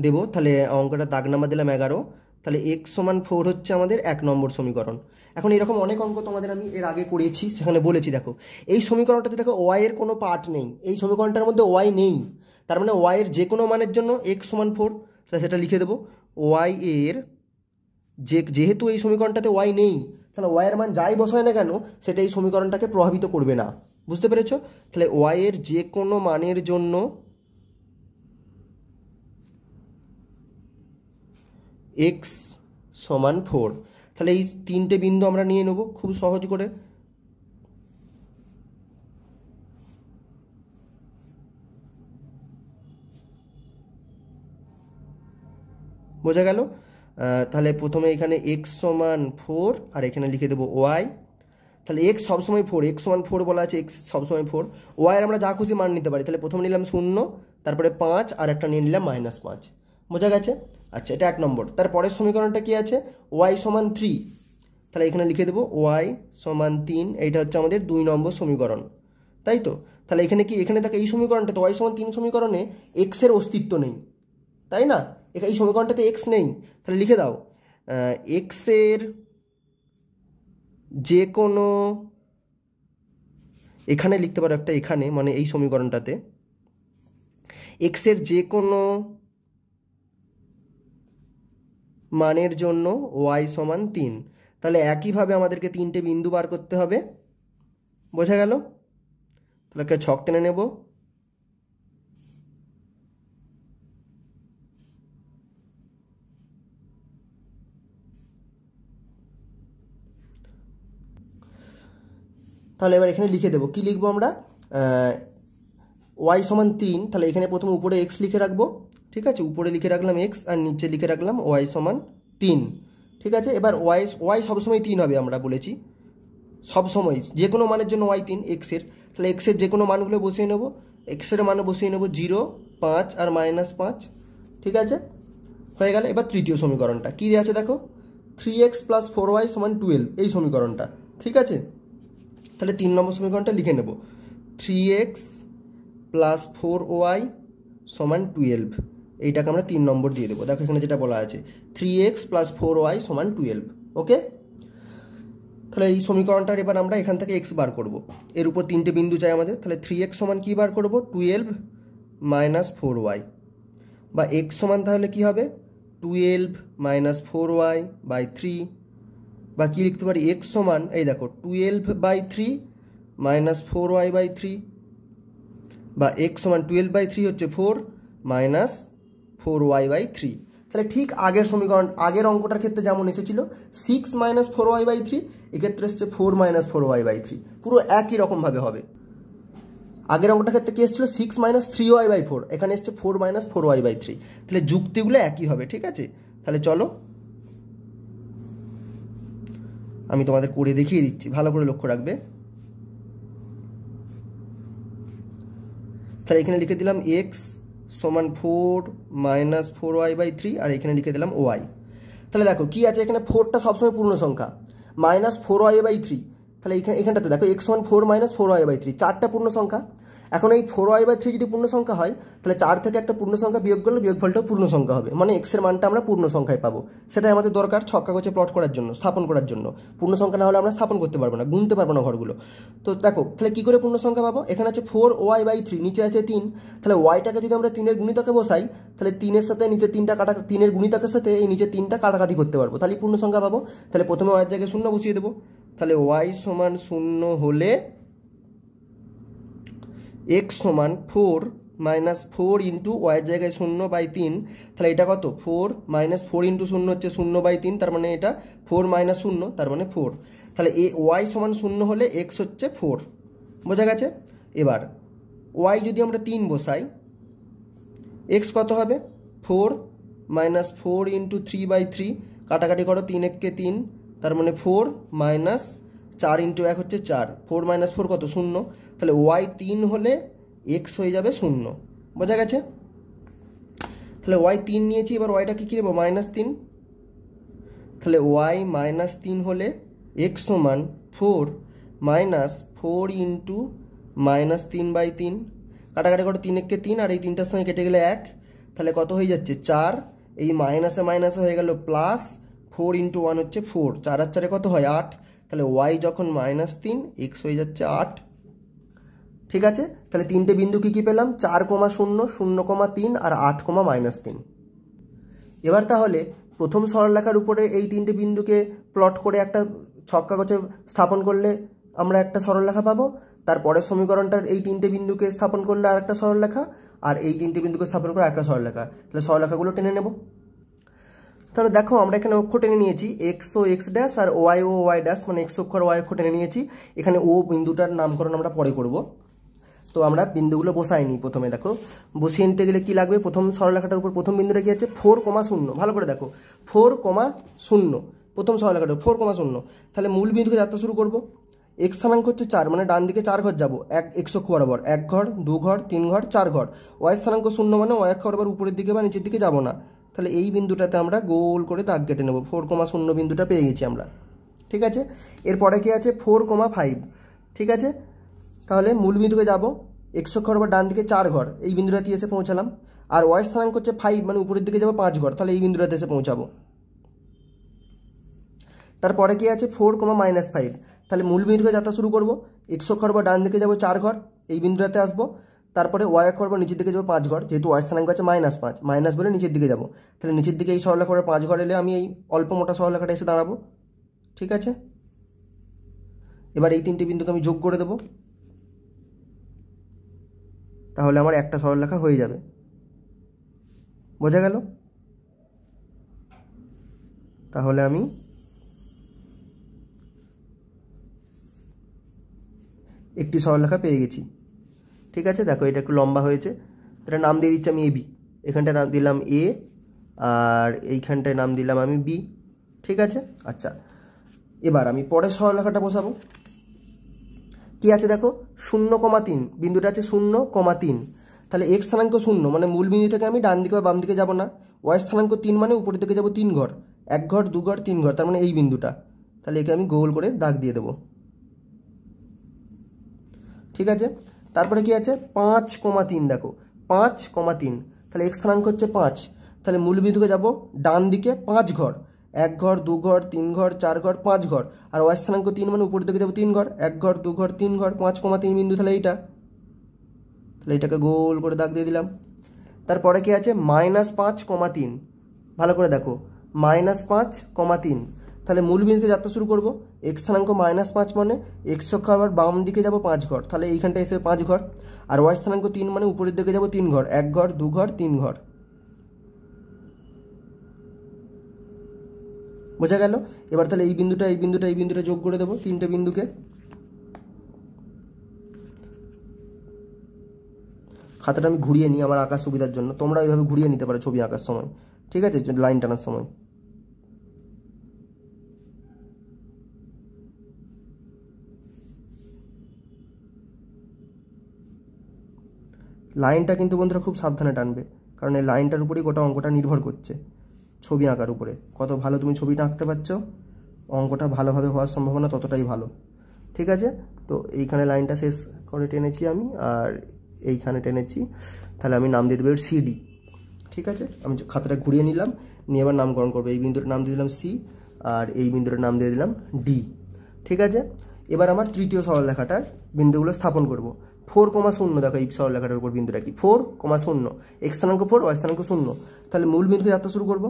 দেবো তাহলে অঙ্কটা দাগ নাম্বার দিলাম এগারো তাহলে এক্স সমান ফোর হচ্ছে আমাদের এক নম্বর সমীকরণ এখন এরকম অনেক অঙ্ক তোমাদের আমি এর আগে করেছি সেখানে বলেছি দেখো এই সমীকরণটাতে দেখো ওয়াইয়ের কোনো পার্ট নেই এই সমীকরণটার মধ্যে ওয়াই নেই তার মানে ওয়াইয়ের যে কোনো মানের জন্য এক্স সমান ফোর তাহলে সেটা লিখে দেবো ওয়াই এর যে যেহেতু এই সমীকরণটাতে ওয়াই নেই তাহলে ওয়াইয়ের মান যাই বসায় না কেন সেটা এই সমীকরণটাকে প্রভাবিত করবে না বুঝতে পেরেছ তাহলে ওয়াইয়ের যে কোনো মানের জন্য এক্স সমান ফোর তাহলে এই তিনটে বিন্দু আমরা নিয়ে নেব খুব সহজ করে বোঝা গেল তাহলে প্রথমে এখানে এক্স সমান ফোর আর এখানে লিখে দেবো ওয়াই তাহলে এক্স সবসময় ফোর এক্স সমান ফোর বলা আছে এক্স সবসময় ফোর ওয়াই আমরা যা খুশি মান নিতে পারি তাহলে প্রথম নিলাম শূন্য তারপরে পাঁচ আর একটা নিয়ে নিলাম মাইনাস পাঁচ বোঝা গেছে আচ্ছা এটা এক নম্বর তার পরের সমীকরণটা কি আছে ওয়াই সমান থ্রি তাহলে এখানে লিখে দেবো ওয়াই সমান তিন এইটা হচ্ছে আমাদের দুই নম্বর সমীকরণ তাই তো তাহলে এখানে কি এখানে দেখো এই সমীকরণটা তো ওয়াই সমান তিন সমীকরণে এক্সের অস্তিত্ব নেই তাই না এই সমীকরণটাতে এক্স নেই তাহলে লিখে দাও এক্সের যে কোনো এখানে লিখতে পারো একটা এখানে মানে এই সমীকরণটাতে এক্সের যে কোনো মানের জন্য ওয়াই সমান তিন তাহলে একইভাবে আমাদেরকে তিনটে বিন্দু বার করতে হবে বোঝা গেল তাহলে ছক টেনে নেব তাহলে এবার এখানে লিখে দেবো কি লিখবো আমরা ওয়াই সমান তিন তাহলে এখানে প্রথমে উপরে এক্স লিখে রাখবো ঠিক আছে উপরে লিখে রাখলাম এক্স আর নিচে লিখে রাখলাম ওয়াই সমান তিন ঠিক আছে এবার ওয়াই ওয়াই সবসময় তিন হবে আমরা বলেছি সবসময় যে কোনো মানের জন্য ওয়াই তিন এক্সের তাহলে এক্সের যে কোনো মানগুলো বসিয়ে নেবো এক্সের মানও বসিয়ে নেবো জিরো পাঁচ আর মাইনাস পাঁচ ঠিক আছে হয়ে গেল এবার তৃতীয় সমীকরণটা কী আছে দেখো three x plus four y সমান টুয়েলভ এই সমীকরণটা ঠিক আছে তাহলে তিন নম্বর সমীকরণটা লিখে নেব three x plus four y সমান টুয়েলভ এইটাকে আমরা তিন নম্বর দিয়ে দেবো দেখো এখানে যেটা বলা আছে three x plus four y সমান টুয়েলভ ওকে তাহলে এই সমীকরণটার এবার আমরা এখান থেকে এক্স বার করব এর উপর তিনটে বিন্দু চাই আমাদের তাহলে থ্রি এক্স সমান কী বার করব টুয়েলভ মাইনাস ফোর ওয়াই বা এক্স সমান তাহলে কী হবে twelve minus four y by three বা কী লিখতে পারি এক্স সমান এই দেখো twelve by three minus four y by three বা এক্স সমান টুয়েলভ বাই থ্রি হচ্ছে four minus four y by three তাহলে ঠিক আগের সমীকরণ আগের অঙ্কটার ক্ষেত্রে যেমন এসেছিল six minus four y by three এক্ষেত্রে এসছে four minus four y by three পুরো একই রকমভাবে হবে আগের অঙ্কটার ক্ষেত্রে কি এসেছিল six minus three y by four এখানে এসছে four minus four y by three তাহলে যুক্তিগুলো একই হবে ঠিক আছে তাহলে চলো আমি তোমাদের করে দেখিয়ে দিচ্ছি ভালো করে লক্ষ্য রাখবে তাহলে এখানে লিখে দিলাম এক্স সমান four minus four y by three আর এখানে লিখে দিলাম ওয়াই তাহলে দেখো কি আছে এখানে ফোরটা সবসময় পূর্ণ সংখ্যা minus four y by three তাহলে এখানে এখানটাতে দেখো x one four minus four y by three চারটা পূর্ণ সংখ্যা এখন এই ফোর ওয়াই বাই থ্রি যদি পূর্ণ সংখ্যা হয় তাহলে চার থেকে একটা পূর্ণ সংখ্যা বিয়োগ করলে বিয়োগফলটাও পূর্ণ সংখ্যা হবে মানে এক্সের মানটা আমরা পূর্ণ সংখ্যায় পাবো সেটাই আমাদের দরকার ছক্কা কোচে প্লট করার জন্য স্থাপন করার জন্য পূর্ণ সংখ্যা না হলে আমরা স্থাপন করতে পারবো না গুনতে পারবো না ঘরগুলো তো দেখো তাহলে কী করে পূর্ণ সংখ্যা পাবো এখানে আছে ফোর ওয়াই বাই থ্রি নিচে আছে তিন তাহলে ওয়াইটাকে যদি আমরা তিনের গুণিতকে বসাই তাহলে তিনের সাথে নিচে তিনটা কাটা তিনের গুণিতকের সাথে এই নিচে তিনটা কাটাকাটি করতে পারবো তাহলে পূর্ণ সংখ্যা পাবো তাহলে প্রথমে ওয়াইয়ের জায়গায় শূন্য বসিয়ে দেবো তাহলে ওয়াই সমান শূন্য হলে এক্স সমান ফোর মাইনাস ফোর ইন্টু ওয়াইয়ের জায়গায় শূন্য বাই তিন তাহলে এটা কত ফোর মাইনাস ফোর ইন্টু শূন্য হচ্ছে শূন্য বাই তিন তার মানে এটা ফোর মাইনাস শূন্য তার মানে ফোর তাহলে এ ওয়াই সমান শূন্য হলে এক্স হচ্ছে ফোর বোঝা গেছে এবার ওয়াই যদি আমরা তিন বসাই এক্স কত হবে four minus four into three by three কাটাকাটি করো তিন এককে তিন তার মানে ফোর মাইনাস চার ইন্টু এক হচ্ছে চার ফোর মাইনাস ফোর কত শূন্য তাহলে ওয়াই তিন হলে এক্স হয়ে যাবে শূন্য বোঝা গেছে তাহলে ওয়াই তিন নিয়েছি এবার ওয়াইটা কী কী নেবো মাইনাস তিন তাহলে ওয়াই মাইনাস তিন হলে এক্স সমান four minus four into minus তিন বাই তিন কাটাকাটি করে তিন এককে তিন আর এই তিনটার সঙ্গে কেটে গেলে এক তাহলে কত হয়ে যাচ্ছে চার এই মাইনাসে মাইনাসে হয়ে গেল প্লাস ফোর ইন্টু ওয়ান হচ্ছে ফোর চার আর চারে কত হয় আট তাহলে ওয়াই যখন মাইনাস তিন এক্স হয়ে যাচ্ছে আট ঠিক আছে তাহলে তিনটে বিন্দু কী কী পেলাম চার কমা শূন্য শূন্য কমা তিন আর আট কমা মাইনাস তিন এবার তাহলে প্রথম সরলরেখার উপরে এই তিনটে বিন্দুকে প্লট করে একটা ছক কাগজে স্থাপন করলে আমরা একটা সরলরেখা পাবো তারপরের সমীকরণটার এই তিনটে বিন্দুকে স্থাপন করলে আর একটা সরলরেখা আর এই তিনটে বিন্দুকে স্থাপন করে একটা সরলরেখা তাহলে সরলরেখাগুলো টেনে নেব তাহলে দেখো আমরা এখানে অক্ষ টেনে নিয়েছি এক্স ও এক্স ড্যাশ আর ওয়াই ও ওয়াই ড্যাশ মানে এক্স অক্ষর ওয়াই অক্ষ টেনে নিয়েছি এখানে ও বিন্দুটার নামকরণ আমরা পরে করব তো আমরা বিন্দুগুলো বসাই নিই প্রথমে দেখো বসিয়ে নিতে গেলে কী লাগবে প্রথম সরলরেখাটার উপর প্রথম বিন্দুটা কী আছে ফোর কমা শূন্য ভালো করে দেখো ফোর কমা শূন্য প্রথম সরলরেখাটা ফোর কমা শূন্য তাহলে মূল বিন্দুকে যাত্রা শুরু করব এক্স স্থানাঙ্ক হচ্ছে চার মানে ডান দিকে চার ঘর যাবো এক একশো বরাবর এক ঘর দু ঘর তিন ঘর চার ঘর ওয়াই স্থানাঙ্ক শূন্য মানে ওয়াই ঘর বরাবর উপরের দিকে বা নিচের দিকে যাবো না তাহলে এই বিন্দুটাতে আমরা গোল করে দাগ কেটে নেব ফোর কমা শূন্য বিন্দুটা পেয়ে গেছি আমরা ঠিক আছে এরপরে কি আছে ফোর কমা ফাইভ ঠিক আছে তাহলে মূল বিন্দুকে যাবো একশো ঘর বা ডান দিকে চার ঘর এই বিন্দুটাতে এসে পৌঁছালাম আর ওয়াই স্থানাঙ্ক হচ্ছে ফাইভ মানে উপরের দিকে যাবো পাঁচ ঘর তাহলে এই বিন্দুটাতে এসে পৌঁছাবো তারপরে কি আছে ফোর কমা মাইনাস ফাইভ তাহলে মূল বিন্দুকে যাত্রা শুরু করবো একশো ঘর বা ডান দিকে যাব চার ঘর এই বিন্দুটাতে আসবো তারপরে ওয়াই অক্ষর করবো নিচের দিকে যাবো পাঁচ ঘর যেহেতু ওয়াই স্থানাঙ্ক আছে মাইনাস পাঁচ মাইনাস বলে নিচের দিকে যাবো তাহলে নিচের দিকে এই করে পাঁচ ঘর এলে আমি এই অল্প মোটা সরলেখাটা এসে দাঁড়াবো ঠিক আছে এবার এই তিনটি বিন্দুকে আমি যোগ করে দেবো তাহলে আমার একটা সরলেখা হয়ে যাবে বোঝা গেল তাহলে আমি একটি সরলেখা পেয়ে গেছি ঠিক আছে দেখো এটা একটু লম্বা হয়েছে এটা নাম দিয়ে দিচ্ছি আমি এ বি এখানটা নাম দিলাম এ আর এইখানটায় নাম দিলাম আমি বি ঠিক আছে আচ্ছা এবার আমি পরের সরলরেখাটা বসাবো কি আছে দেখো শূন্য কমা তিন বিন্দুটা আছে শূন্য কমা তিন তাহলে এক স্থানাঙ্ক শূন্য মানে মূল বিন্দু থেকে আমি ডান দিকে বা বাম দিকে যাব না ওয়াই স্থানাঙ্ক তিন মানে উপরের দিকে যাব তিন ঘর এক ঘর দু ঘর তিন ঘর তার মানে এই বিন্দুটা তাহলে একে আমি গোল করে দাগ দিয়ে দেবো ঠিক আছে তারপরে কি আছে পাঁচ কমা তিন দেখো পাঁচ কমা তিন তাহলে এক স্থানাঙ্ক হচ্ছে পাঁচ তাহলে মূলবিন্দুকে যাব ডান দিকে পাঁচ ঘর এক ঘর দু ঘর তিন ঘর চার ঘর পাঁচ ঘর আর ওয়াই স্থানাঙ্ক তিন মানে উপর দিকে যাবো তিন ঘর এক ঘর দু ঘর তিন ঘর পাঁচ কমা তিন বিন্দু তাহলে এইটা তাহলে এটাকে গোল করে দাগ দিয়ে দিলাম তারপরে কি আছে মাইনাস পাঁচ কমা তিন ভালো করে দেখো মাইনাস পাঁচ কমা তিন তাহলে মূলবিন্দুকে যাত্রা শুরু করবো এক্স স্থানাঙ্ক মাইনাস পাঁচ মানে এক্স অক্ষ আবার বাম দিকে যাবো পাঁচ ঘর তাহলে এইখানটা এসে পাঁচ ঘর আর ওয়াই স্থানাঙ্ক তিন মানে উপরের দিকে যাবো তিন ঘর এক ঘর দু ঘর তিন ঘর বোঝা গেল এবার তাহলে এই বিন্দুটা এই বিন্দুটা এই বিন্দুটা যোগ করে দেবো তিনটে বিন্দুকে খাতাটা আমি ঘুরিয়ে নিই আমার আঁকার সুবিধার জন্য তোমরা এইভাবে ঘুরিয়ে নিতে পারো ছবি আঁকার সময় ঠিক আছে লাইন টানার সময় লাইনটা কিন্তু বন্ধুরা খুব সাবধানে টানবে কারণ এই লাইনটার উপরেই গোটা অঙ্কটা নির্ভর করছে ছবি আঁকার উপরে কত ভালো তুমি ছবিটা আঁকতে পারছ অঙ্কটা ভালোভাবে হওয়ার সম্ভাবনা ততটাই ভালো ঠিক আছে তো এইখানে লাইনটা শেষ করে টেনেছি আমি আর এইখানে টেনেছি তাহলে আমি নাম দিয়ে দেবো সিডি ঠিক আছে আমি খাতাটা ঘুরিয়ে নিলাম নিয়ে এবার নামকরণ করবো এই বিন্দুর নাম দিয়ে দিলাম সি আর এই বিন্দুর নাম দিয়ে দিলাম ডি ঠিক আছে এবার আমার তৃতীয় লেখাটার বিন্দুগুলো স্থাপন করব ফোর কমা শূন্য দেখো এই সরলরেখাটার উপর বিন্দুটা কি ফোর কমা শূন্য এক্স স্থানাঙ্ক ফোর ওয়াই স্থানাঙ্ক শূন্য তাহলে মূল বিন্দুকে যাত্রা শুরু করবো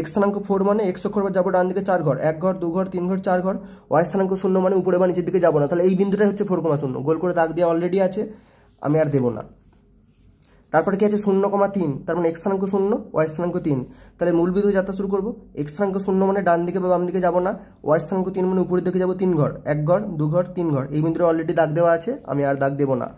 এক্স স্থানাঙ্ক ফোর মানে এক্স অক্ষর যাবো ডান দিকে চার ঘর এক ঘর দু ঘর তিন ঘর চার ঘর ওয়াই স্থানাঙ্ক শূন্য মানে উপরে বা নিচের দিকে যাবো না তাহলে এই বিন্দুটাই হচ্ছে ফোর কমা শূন্য গোল করে দাগ দিয়ে অলরেডি আছে আমি আর দেবো না তারপরে কি আছে শূন্য কমা তিন তার মানে এক্স স্থানাঙ্ক শূন্য ওয়াই স্থানাঙ্ক তিন তাহলে মূল বিন্দু যাত্রা শুরু করবো এক্স স্থানাঙ্ক শূন্য মানে ডান দিকে বা বাম দিকে যাবো না ওয়াই স্থানাঙ্ক তিন মানে উপরের দিকে যাবো তিন ঘর এক ঘর দু ঘর তিন ঘর এই বিন্দুটা অলরেডি দাগ দেওয়া আছে আমি আর দাগ দেবো না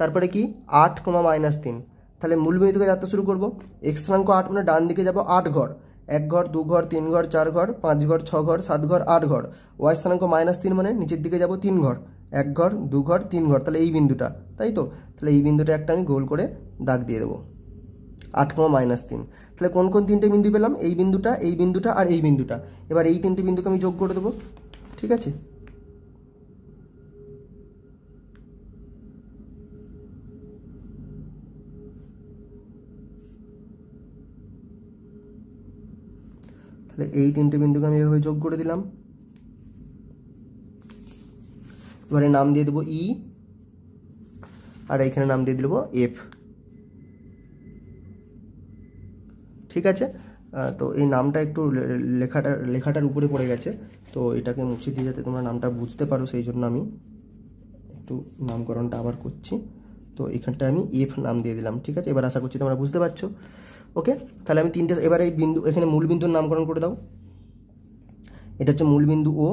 তারপরে কি আট কমা মাইনাস তিন তাহলে মূল বিন্দু থেকে যাত্রা শুরু করবো এক্স স্থানাঙ্ক আট মানে ডান দিকে যাবো আট ঘর এক ঘর দু ঘর তিন ঘর চার ঘর পাঁচ ঘর ছ ঘর সাত ঘর আট ঘর ওয়াই স্থানাঙ্ক মাইনাস তিন মানে নিচের দিকে যাব তিন ঘর এক ঘর দু ঘর তিন ঘর তাহলে এই বিন্দুটা তাই তো তাহলে এই বিন্দুটা একটা আমি গোল করে দাগ দিয়ে দেবো আট কমা মাইনাস তিন তাহলে কোন কোন তিনটে বিন্দু পেলাম এই বিন্দুটা এই বিন্দুটা আর এই বিন্দুটা এবার এই তিনটে বিন্দুকে আমি যোগ করে দেবো ঠিক আছে তাহলে এই তিনটে বিন্দুকে আমি এভাবে যোগ করে দিলাম এবারে নাম দিয়ে দেবো ই e, আর এইখানে নাম দিয়ে দেবো এফ ঠিক আছে তো এই নামটা একটু লেখাটা লেখাটার উপরে পড়ে গেছে তো এটাকে মুছে দিয়ে যাতে তোমরা নামটা বুঝতে পারো সেই জন্য আমি একটু নামকরণটা আবার করছি তো এখানটা আমি এফ নাম দিয়ে দিলাম ঠিক আছে এবার আশা করছি তোমরা বুঝতে পারছো ওকে তাহলে আমি তিনটে এবার এই বিন্দু এখানে মূল বিন্দুর নামকরণ করে দাও এটা হচ্ছে মূল বিন্দু ও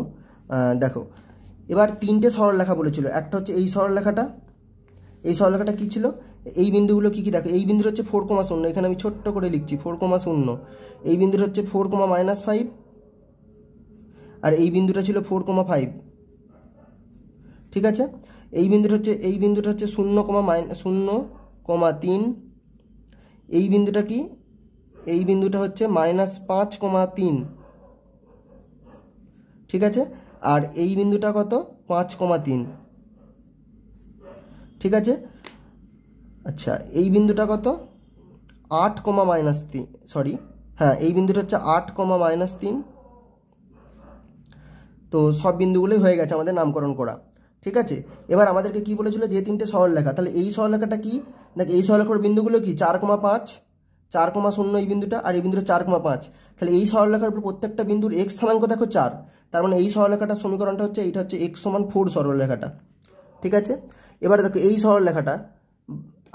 দেখো এবার তিনটে লেখা বলেছিল একটা হচ্ছে এই লেখাটা এই লেখাটা কী ছিল এই বিন্দুগুলো কী কী দেখো এই বিন্দুর হচ্ছে ফোর কমা শূন্য এখানে আমি ছোট্ট করে লিখছি ফোর কমা শূন্য এই বিন্দুর হচ্ছে ফোর কমা মাইনাস ফাইভ আর এই বিন্দুটা ছিল ফোর কমা ফাইভ ঠিক আছে এই বিন্দুটা হচ্ছে এই বিন্দুটা হচ্ছে শূন্য কমা মাইনাস শূন্য কমা তিন এই বিন্দুটা কি এই বিন্দুটা হচ্ছে মাইনাস পাঁচ কমা তিন ঠিক আছে আর এই বিন্দুটা কত পাঁচ কমা তিন ঠিক আছে আচ্ছা এই বিন্দুটা কত আট কমা মাইনাস তিন সরি হ্যাঁ এই বিন্দুটা হচ্ছে আট কমা মাইনাস তিন তো সব বিন্দুগুলোই হয়ে গেছে আমাদের নামকরণ করা ঠিক আছে এবার আমাদেরকে কি বলেছিল যে তিনটে সরলরেখা তাহলে এই সরলরেখাটা কি দেখ এই সরলরেখার বিন্দুগুলো কি চার কমা পাঁচ চার কমা শূন্য এই বিন্দুটা আর এই বিন্দুটা চার কমা পাঁচ তাহলে এই সরলরেখার উপর প্রত্যেকটা বিন্দুর এক্স স্থানাঙ্ক দেখো চার তার মানে এই সরলরেখাটা সমীকরণটা হচ্ছে এইটা হচ্ছে এক্স সমান ফোর সরলরেখাটা ঠিক আছে এবারে দেখো এই সরলরেখাটা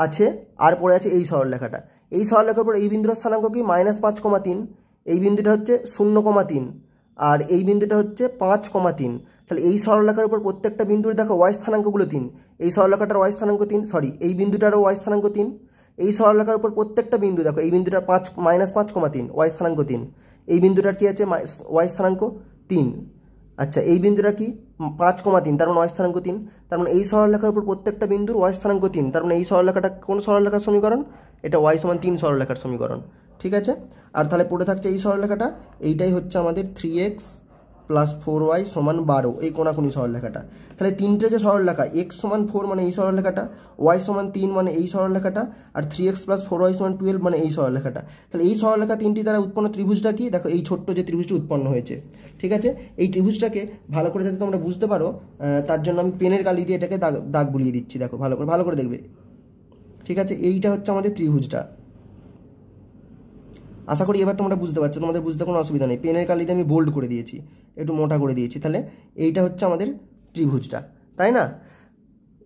আছে আর পড়ে আছে এই সরলরেখাটা এই সরলরেখার উপর এই বিন্দুর স্থানাঙ্ক কি মাইনাস পাঁচ কমা তিন এই বিন্দুটা হচ্ছে শূন্য কমা তিন আর এই বিন্দুটা হচ্ছে পাঁচ কমা তিন তাহলে এই সরলরেখার উপর প্রত্যেকটা বিন্দুর দেখো ওয়াই স্থানাঙ্কগুলো তিন এই সরলরেখাটার ওয়াই স্থানাঙ্ক তিন সরি এই বিন্দুটারও ওয়াই স্থানাঙ্ক তিন এই সরলরেখার উপর প্রত্যেকটা বিন্দু দেখো এই বিন্দুটার পাঁচ মাইনাস পাঁচ কমা তিন ওয়াই স্থানাঙ্ক তিন এই বিন্দুটার কী আছে ওয়াই স্থানাঙ্ক তিন আচ্ছা এই বিন্দুটা কি পাঁচ কমা তিন তার মানে ওয়াই স্থানাঙ্ক তিন তার মানে এই সরলরেখার উপর প্রত্যেকটা বিন্দুর ওয়াই স্থানাঙ্ক তিন তার মানে এই সরলরেখাটা কোন সরলরেখার সমীকরণ এটা ওয়াই সমান তিন সরলরেখার সমীকরণ ঠিক আছে আর তাহলে পড়ে থাকছে এই সরলরেখাটা এইটাই হচ্ছে আমাদের three x plus four y সমান বারো এই কোনাকুনি সরলরেখাটা তাহলে তিনটে যে সরলরেখা এক্স সমান ফোর মানে এই সরলরেখাটা ওয়াই সমান তিন মানে এই সরলরেখাটা আর three x plus four y সমান টুয়েলভ মানে এই সরলরেখাটা তাহলে এই সরলরেখা তিনটি দ্বারা উৎপন্ন ত্রিভুজটা কি দেখো এই ছোট্ট যে ত্রিভুজটি উৎপন্ন হয়েছে ঠিক আছে এই ত্রিভুজটাকে ভালো করে যাতে তোমরা বুঝতে পারো তার জন্য আমি পেনের গালি দিয়ে এটাকে দাগ দাগ বুলিয়ে দিচ্ছি দেখো ভালো করে ভালো করে দেখবে ঠিক আছে এইটা হচ্ছে আমাদের ত্রিভুজটা আশা করি এবার তোমরা বুঝতে পারছো তোমাদের বুঝতে কোনো অসুবিধা নেই পেনের কালিতে আমি বোল্ড করে দিয়েছি একটু মোটা করে দিয়েছি তাহলে এইটা হচ্ছে আমাদের ত্রিভুজটা তাই না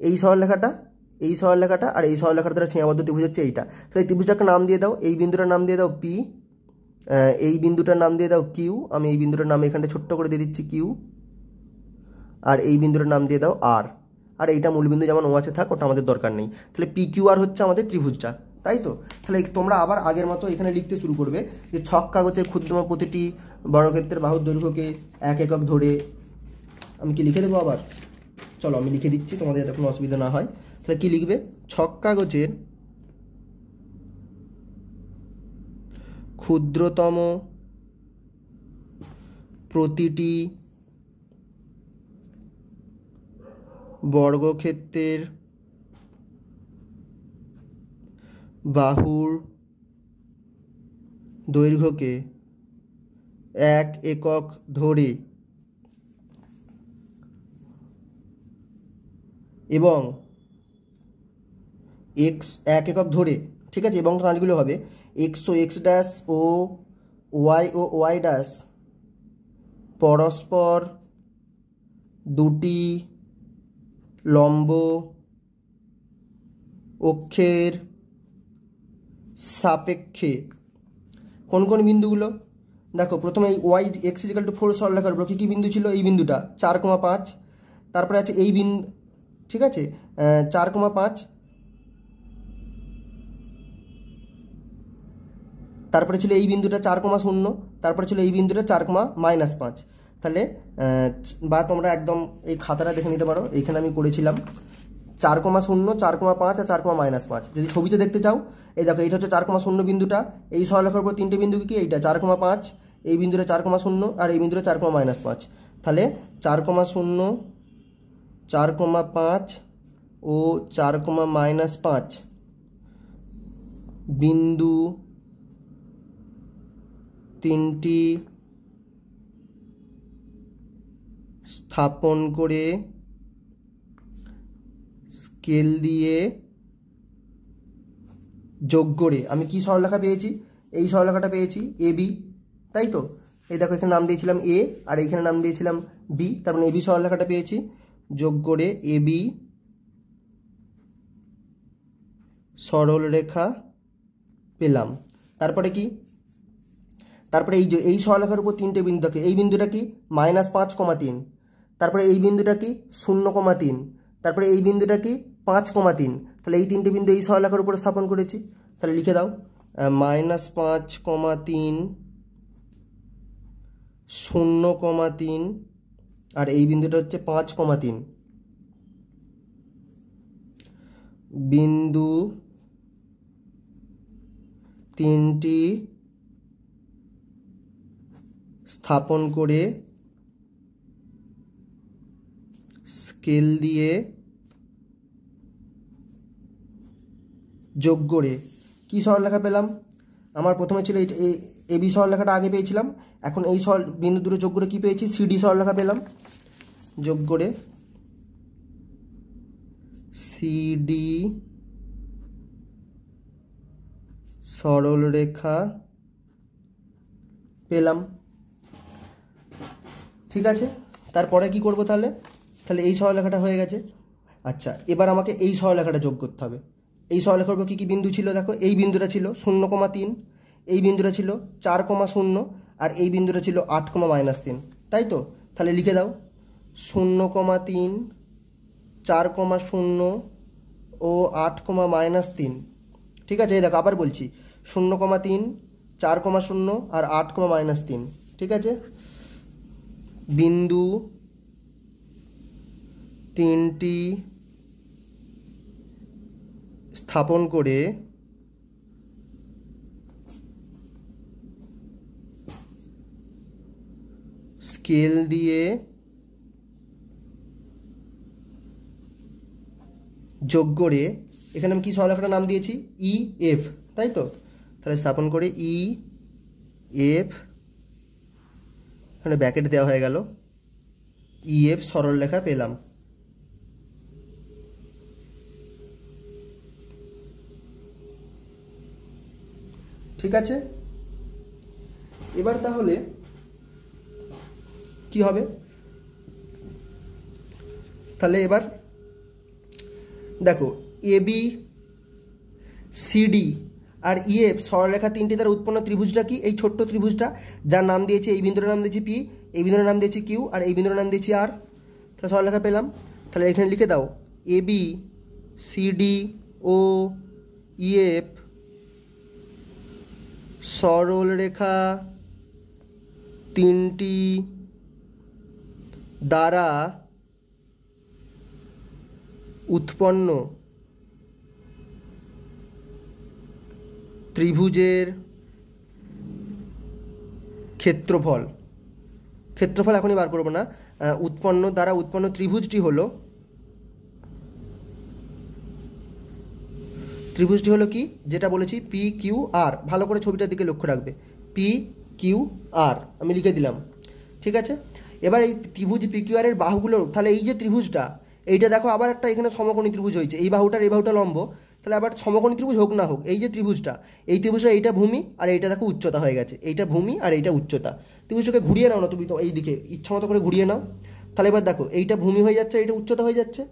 এই লেখাটা এই লেখাটা আর এই লেখাটা দ্বারা সীমাবদ্ধ ত্রিভুজ হচ্ছে এইটা তাহলে এই ত্রিভুজটাকে নাম দিয়ে দাও এই বিন্দুটার নাম দিয়ে দাও পি এই বিন্দুটার নাম দিয়ে দাও কিউ আমি এই বিন্দুটার নাম এখানটা ছোট্ট করে দিয়ে দিচ্ছি কিউ আর এই বিন্দুটার নাম দিয়ে দাও আর আর এইটা মূলবিন্দু যেমন ও আছে থাক ওটা আমাদের দরকার নেই তাহলে পি কিউ আর হচ্ছে আমাদের ত্রিভুজটা তাই তো তাহলে তোমরা আবার আগের মতো এখানে লিখতে শুরু করবে যে ছক কাগজের ক্ষুদ্রম প্রতিটি বর্গক্ষেত্রের বাহুর দৈর্ঘ্যকে এক একক ধরে আমি কি লিখে দেবো আবার চলো আমি লিখে দিচ্ছি তোমাদের যাতে কোনো অসুবিধা না হয় তাহলে কি লিখবে ছক কাগজের ক্ষুদ্রতম প্রতিটি বর্গক্ষেত্রের বাহুর দৈর্ঘ্যকে এক একক ধরে এবং এক্স এক একক ধরে ঠিক আছে এবং প্রাণগুলো হবে এক্সও এক্স ড্যাশ ও ওয়াই ও ওয়াই ড্যাশ পরস্পর দুটি লম্ব অক্ষের সাপেক্ষে কোন কোন বিন্দুগুলো দেখো প্রথমে এই y x equal to four সরল লেখা কী কী বিন্দু ছিল এই বিন্দুটা চার কমা পাঁচ তারপরে আছে এই বিন্দু ঠিক আছে চার কমা পাঁচ তারপরে ছিল এই বিন্দুটা চার কমা শূন্য তারপরে ছিল এই বিন্দুটা চার কমা মাইনাস পাঁচ তাহলে বা তোমরা একদম এই খাতাটা দেখে নিতে পারো এইখানে আমি করেছিলাম চার কমা শূন্য চার কমা পাঁচ আর চার কমা মাইনাস পাঁচ যদি ছবিতে দেখতে চাও এই দেখো এইটা হচ্ছে চার কমা শূন্য বিন্দুটা এই সরলরেখার উপর তিনটে বিন্দু কি এইটা চার কমা পাঁচ এই বিন্দুটা চার কমা শূন্য আর এই বিন্দুটা চার কমা মাইনাস পাঁচ তাহলে চার কমা শূন্য চার কমা পাঁচ ও চার কমা মাইনাস পাঁচ বিন্দু তিনটি স্থাপন করে স্কেল দিয়ে যোগ করে আমি কি সরলরেখা পেয়েছি এই সরলরেখাটা পেয়েছি এ বি তাই তো এই দেখো এখানে নাম দিয়েছিলাম এ আর এইখানে নাম দিয়েছিলাম বি তার এ মানে বি সরলরেখাটা পেয়েছি যোগ করে এ বি সরল রেখা পেলাম তারপরে কি তারপরে এই যে এই সরলরেখার উপর তিনটে বিন্দু থাকে এই বিন্দুটা কি মাইনাস পাঁচ কমা তিন তারপরে এই বিন্দুটা কি শূন্য কমা তিন তারপরে এই বিন্দুটা কি পাঁচ কমা তিন তাহলে এই তিনটে বিন্দু এই সরলেখার উপরে স্থাপন করেছি তাহলে লিখে দাও মাইনাস পাঁচ কমা তিন শূন্য কমা তিন আর এই বিন্দুটা হচ্ছে পাঁচ কমা তিন বিন্দু তিনটি স্থাপন করে স্কেল দিয়ে যোগ করে কী লেখা পেলাম আমার প্রথমে ছিল এই এবি লেখাটা আগে পেয়েছিলাম এখন এই সরল বিন্দু দূরে যোগ করে কী পেয়েছি সিডি লেখা পেলাম যোগ করে সিডি সরলরেখা পেলাম ঠিক আছে তারপরে কি করব তাহলে তাহলে এই লেখাটা হয়ে গেছে আচ্ছা এবার আমাকে এই লেখাটা যোগ করতে হবে এই সরলরেখার উপর কী কী বিন্দু ছিল দেখো এই বিন্দুটা ছিল শূন্য কমা তিন এই বিন্দুটা ছিল চার কমা শূন্য আর এই বিন্দুটা ছিল আট কমা মাইনাস তিন তাই তো তাহলে লিখে দাও শূন্য কমা তিন চার কমা শূন্য ও আট কমা মাইনাস তিন ঠিক আছে এই দেখো আবার বলছি শূন্য কমা তিন চার কমা শূন্য আর আট কমা মাইনাস তিন ঠিক আছে বিন্দু তিনটি স্থাপন করে স্কেল দিয়ে যোগ করে এখানে আমি কি সরলেখাটার নাম দিয়েছি ই e এফ তাই তো তাহলে স্থাপন করে ই e এফ এখানে ব্যাকেট দেওয়া হয়ে গেল ই e এফ সরলরেখা পেলাম ঠিক আছে এবার তাহলে কি হবে তাহলে এবার দেখো এবি সিডি আর ইএফ e, সরলরেখা তিনটি দ্বারা উৎপন্ন ত্রিভুজটা কি এই ছোট্ট ত্রিভুজটা যার নাম দিয়েছে এই বিন্দুর নাম দিয়েছি পি এই বিন্দুর নাম দিয়েছি কিউ আর এই বিন্দুর নাম দিয়েছি আর তাহলে সরলরেখা পেলাম তাহলে এখানে লিখে দাও এবি সিডি ও ইএফ সরল রেখা তিনটি দ্বারা উৎপন্ন ত্রিভুজের ক্ষেত্রফল ক্ষেত্রফল এখনই বার করবো না উৎপন্ন দ্বারা উৎপন্ন ত্রিভুজটি হলো ত্রিভুজটি হলো কি যেটা বলেছি পি কিউ আর ভালো করে ছবিটার দিকে লক্ষ্য রাখবে পি কিউ আর আমি লিখে দিলাম ঠিক আছে এবার এই ত্রিভুজ পি কিউ এর বাহুগুলো তাহলে এই যে ত্রিভুজটা এইটা দেখো আবার একটা এখানে সমকোণী ত্রিভুজ হয়েছে এই বাহুটার এই বাহুটা লম্ব তাহলে আবার সমকোণী ত্রিভুজ হোক না হোক এই যে ত্রিভুজটা এই ত্রিভুজটা এইটা ভূমি আর এইটা দেখো উচ্চতা হয়ে গেছে এইটা ভূমি আর এইটা উচ্চতা ত্রিভুজটাকে ঘুরিয়ে নাও না তুমি এই দিকে ইচ্ছা মতো করে ঘুরিয়ে নাও তাহলে এবার দেখো এইটা ভূমি হয়ে যাচ্ছে এইটা উচ্চতা হয়ে যাচ্ছে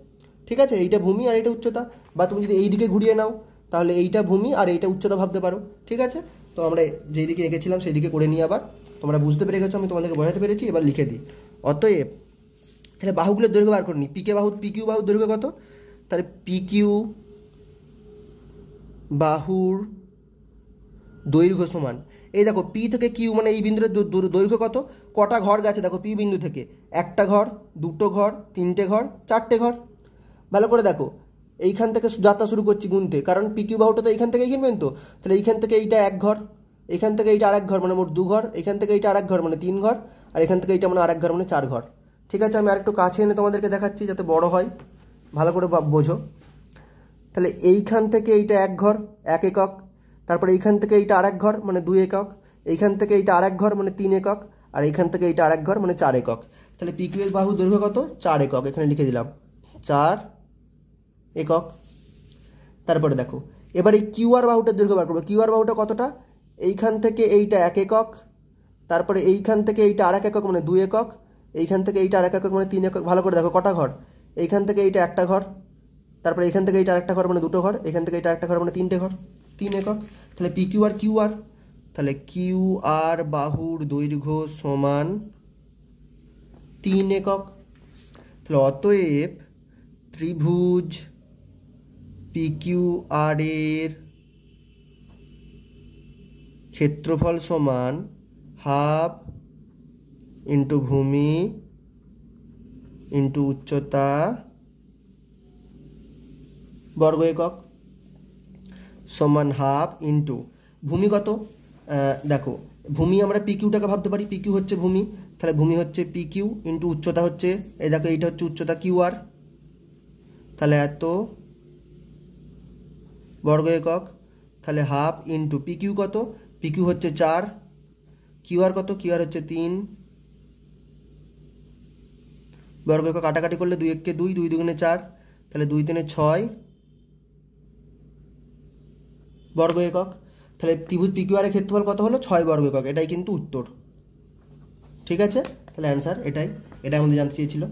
ঠিক আছে এইটা ভূমি আর এটা উচ্চতা বা তুমি যদি এই দিকে ঘুরিয়ে নাও তাহলে এইটা ভূমি আর এইটা উচ্চতা ভাবতে পারো ঠিক আছে তো আমরা যেই দিকে এঁকেছিলাম সেই দিকে করে নিই আবার তোমরা বুঝতে পেরে গেছো আমি তোমাদেরকে বোঝাতে পেরেছি এবার লিখে দিই অতএব তাহলে বাহুগুলোর দৈর্ঘ্য বার করে নিই পিকে বাহু পিকিউ বাহুর দৈর্ঘ্য কত তাহলে পিকিউ বাহুর দৈর্ঘ্য সমান এই দেখো পি থেকে কিউ মানে এই বিন্দুর দৈর্ঘ্য কত কটা ঘর গেছে দেখো পি বিন্দু থেকে একটা ঘর দুটো ঘর তিনটে ঘর চারটে ঘর ভালো করে দেখো এইখান থেকে যাত্রা শুরু করছি গুনতে কারণ পিকিউ বাহুটা তো এইখান থেকেই কিনবেন তো তাহলে এইখান থেকে এইটা এক ঘর এখান থেকে এইটা আরেক ঘর মানে মোট দু ঘর এখান থেকে এইটা আরেক ঘর মানে তিন ঘর আর এখান থেকে এইটা মানে আরেক ঘর মানে চার ঘর ঠিক আছে আমি আরেকটু কাছে এনে তোমাদেরকে দেখাচ্ছি যাতে বড় হয় ভালো করে বোঝো তাহলে এইখান থেকে এইটা এক ঘর এক একক তারপরে এইখান থেকে এইটা আরেক ঘর মানে দুই একক এইখান থেকে এইটা আরেক ঘর মানে তিন একক আর এইখান থেকে এইটা আরেক ঘর মানে চার একক তাহলে পিকিউএস বাহু দৈর্ঘ্য কত চার একক এখানে লিখে দিলাম চার একক তারপরে দেখো এবার এই কিউআর বাহুটার দৈর্ঘ্য বার করবো কিউআর বাহুটা কতটা এইখান থেকে এইটা এক একক তারপরে এইখান থেকে এইটা আর এক একক মানে দুই একক এইখান থেকে এইটা আর এক একক মানে তিন একক ভালো করে দেখো কটা ঘর এইখান থেকে এইটা একটা ঘর তারপরে এখান থেকে এইটা একটা ঘর মানে দুটো ঘর এখান থেকে এইটা একটা ঘর মানে তিনটে ঘর তিন একক তাহলে পি কিউ আর কিউ আর তাহলে কিউ আর বাহুর দৈর্ঘ্য সমান তিন একক তাহলে অতএব ত্রিভুজ পিকিউআর এর ক্ষেত্রফল সমান হাফ ইন্টু ভূমি ইন্টু উচ্চতা বর্গ একক সমান হাফ ইন্টু ভূমিগত দেখো ভূমি আমরা পিকিউটাকে ভাবতে পারি পিকিউ হচ্ছে ভূমি তাহলে ভূমি হচ্ছে পিকিউ ইন্টু উচ্চতা হচ্ছে এই দেখো এইটা হচ্ছে উচ্চতা কিউ আর তাহলে এত বর্গ একক তাহলে হাফ ইন্টু পিকিউ কত পিকিউ হচ্ছে চার কিউআর কত কিউআর হচ্ছে তিন বর্গ একক কাটাকাটি করলে দুই এককে দুই দুই দুগুণে চার তাহলে দুই তিনে ছয় বর্গ একক তাহলে ত্রিভুজ পিকিউআরের ক্ষেত্রফল কত হলো ছয় বর্গ একক এটাই কিন্তু উত্তর ঠিক আছে তাহলে অ্যান্সার এটাই এটা আমাদের জানতে চেয়েছিলো